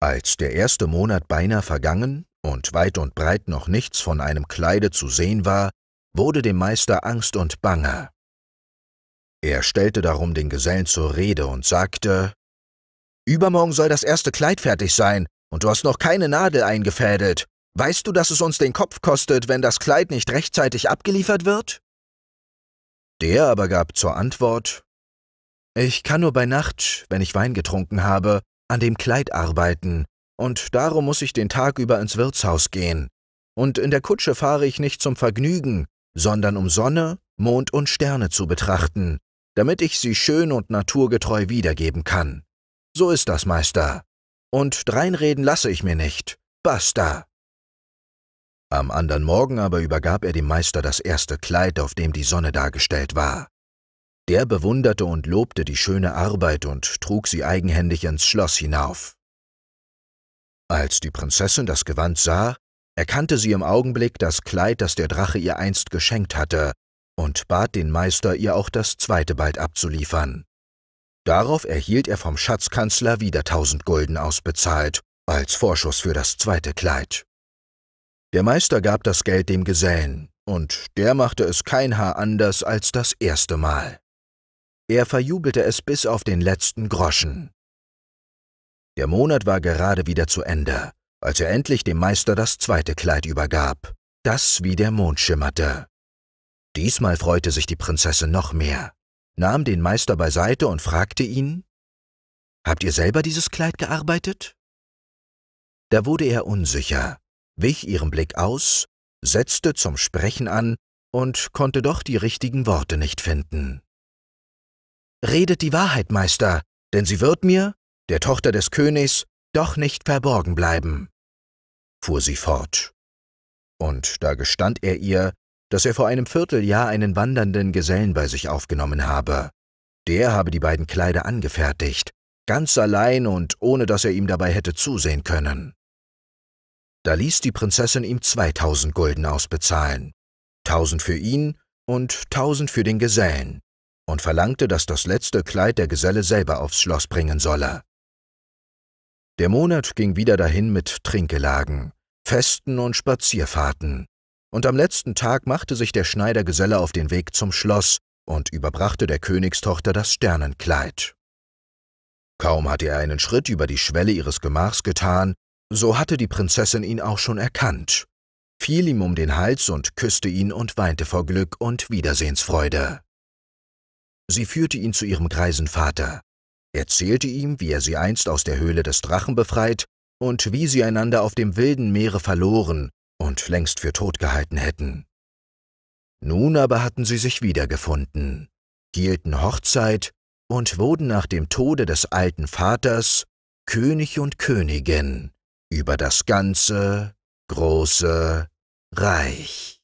Als der erste Monat beinahe vergangen und weit und breit noch nichts von einem Kleide zu sehen war, wurde dem Meister Angst und Bange. Er stellte darum den Gesellen zur Rede und sagte, Übermorgen soll das erste Kleid fertig sein, und du hast noch keine Nadel eingefädelt. Weißt du, dass es uns den Kopf kostet, wenn das Kleid nicht rechtzeitig abgeliefert wird? Der aber gab zur Antwort Ich kann nur bei Nacht, wenn ich Wein getrunken habe, an dem Kleid arbeiten, und darum muß ich den Tag über ins Wirtshaus gehen, und in der Kutsche fahre ich nicht zum Vergnügen, sondern um Sonne, Mond und Sterne zu betrachten, damit ich sie schön und naturgetreu wiedergeben kann. So ist das, Meister. Und dreinreden lasse ich mir nicht. Basta. Am anderen Morgen aber übergab er dem Meister das erste Kleid, auf dem die Sonne dargestellt war. Der bewunderte und lobte die schöne Arbeit und trug sie eigenhändig ins Schloss hinauf. Als die Prinzessin das Gewand sah, erkannte sie im Augenblick das Kleid, das der Drache ihr einst geschenkt hatte, und bat den Meister, ihr auch das zweite bald abzuliefern. Darauf erhielt er vom Schatzkanzler wieder tausend Gulden ausbezahlt, als Vorschuss für das zweite Kleid. Der Meister gab das Geld dem Gesellen, und der machte es kein Haar anders als das erste Mal. Er verjubelte es bis auf den letzten Groschen. Der Monat war gerade wieder zu Ende, als er endlich dem Meister das zweite Kleid übergab, das wie der Mond schimmerte. Diesmal freute sich die Prinzessin noch mehr, nahm den Meister beiseite und fragte ihn, Habt ihr selber dieses Kleid gearbeitet? Da wurde er unsicher, wich ihrem Blick aus, setzte zum Sprechen an und konnte doch die richtigen Worte nicht finden. Redet die Wahrheit, Meister, denn sie wird mir, der Tochter des Königs, doch nicht verborgen bleiben, fuhr sie fort. Und da gestand er ihr, dass er vor einem Vierteljahr einen wandernden Gesellen bei sich aufgenommen habe. Der habe die beiden Kleider angefertigt, ganz allein und ohne dass er ihm dabei hätte zusehen können. Da ließ die Prinzessin ihm 2000 Gulden ausbezahlen, 1000 für ihn und 1000 für den Gesellen, und verlangte, dass das letzte Kleid der Geselle selber aufs Schloss bringen solle. Der Monat ging wieder dahin mit Trinkgelagen, Festen und Spazierfahrten, und am letzten Tag machte sich der Schneidergeselle auf den Weg zum Schloss und überbrachte der Königstochter das Sternenkleid. Kaum hatte er einen Schritt über die Schwelle ihres Gemachs getan, so hatte die Prinzessin ihn auch schon erkannt, fiel ihm um den Hals und küsste ihn und weinte vor Glück und Wiedersehensfreude. Sie führte ihn zu ihrem greisen Vater, erzählte ihm, wie er sie einst aus der Höhle des Drachen befreit und wie sie einander auf dem wilden Meere verloren und längst für tot gehalten hätten. Nun aber hatten sie sich wiedergefunden, hielten Hochzeit und wurden nach dem Tode des alten Vaters König und Königin über das ganze große Reich.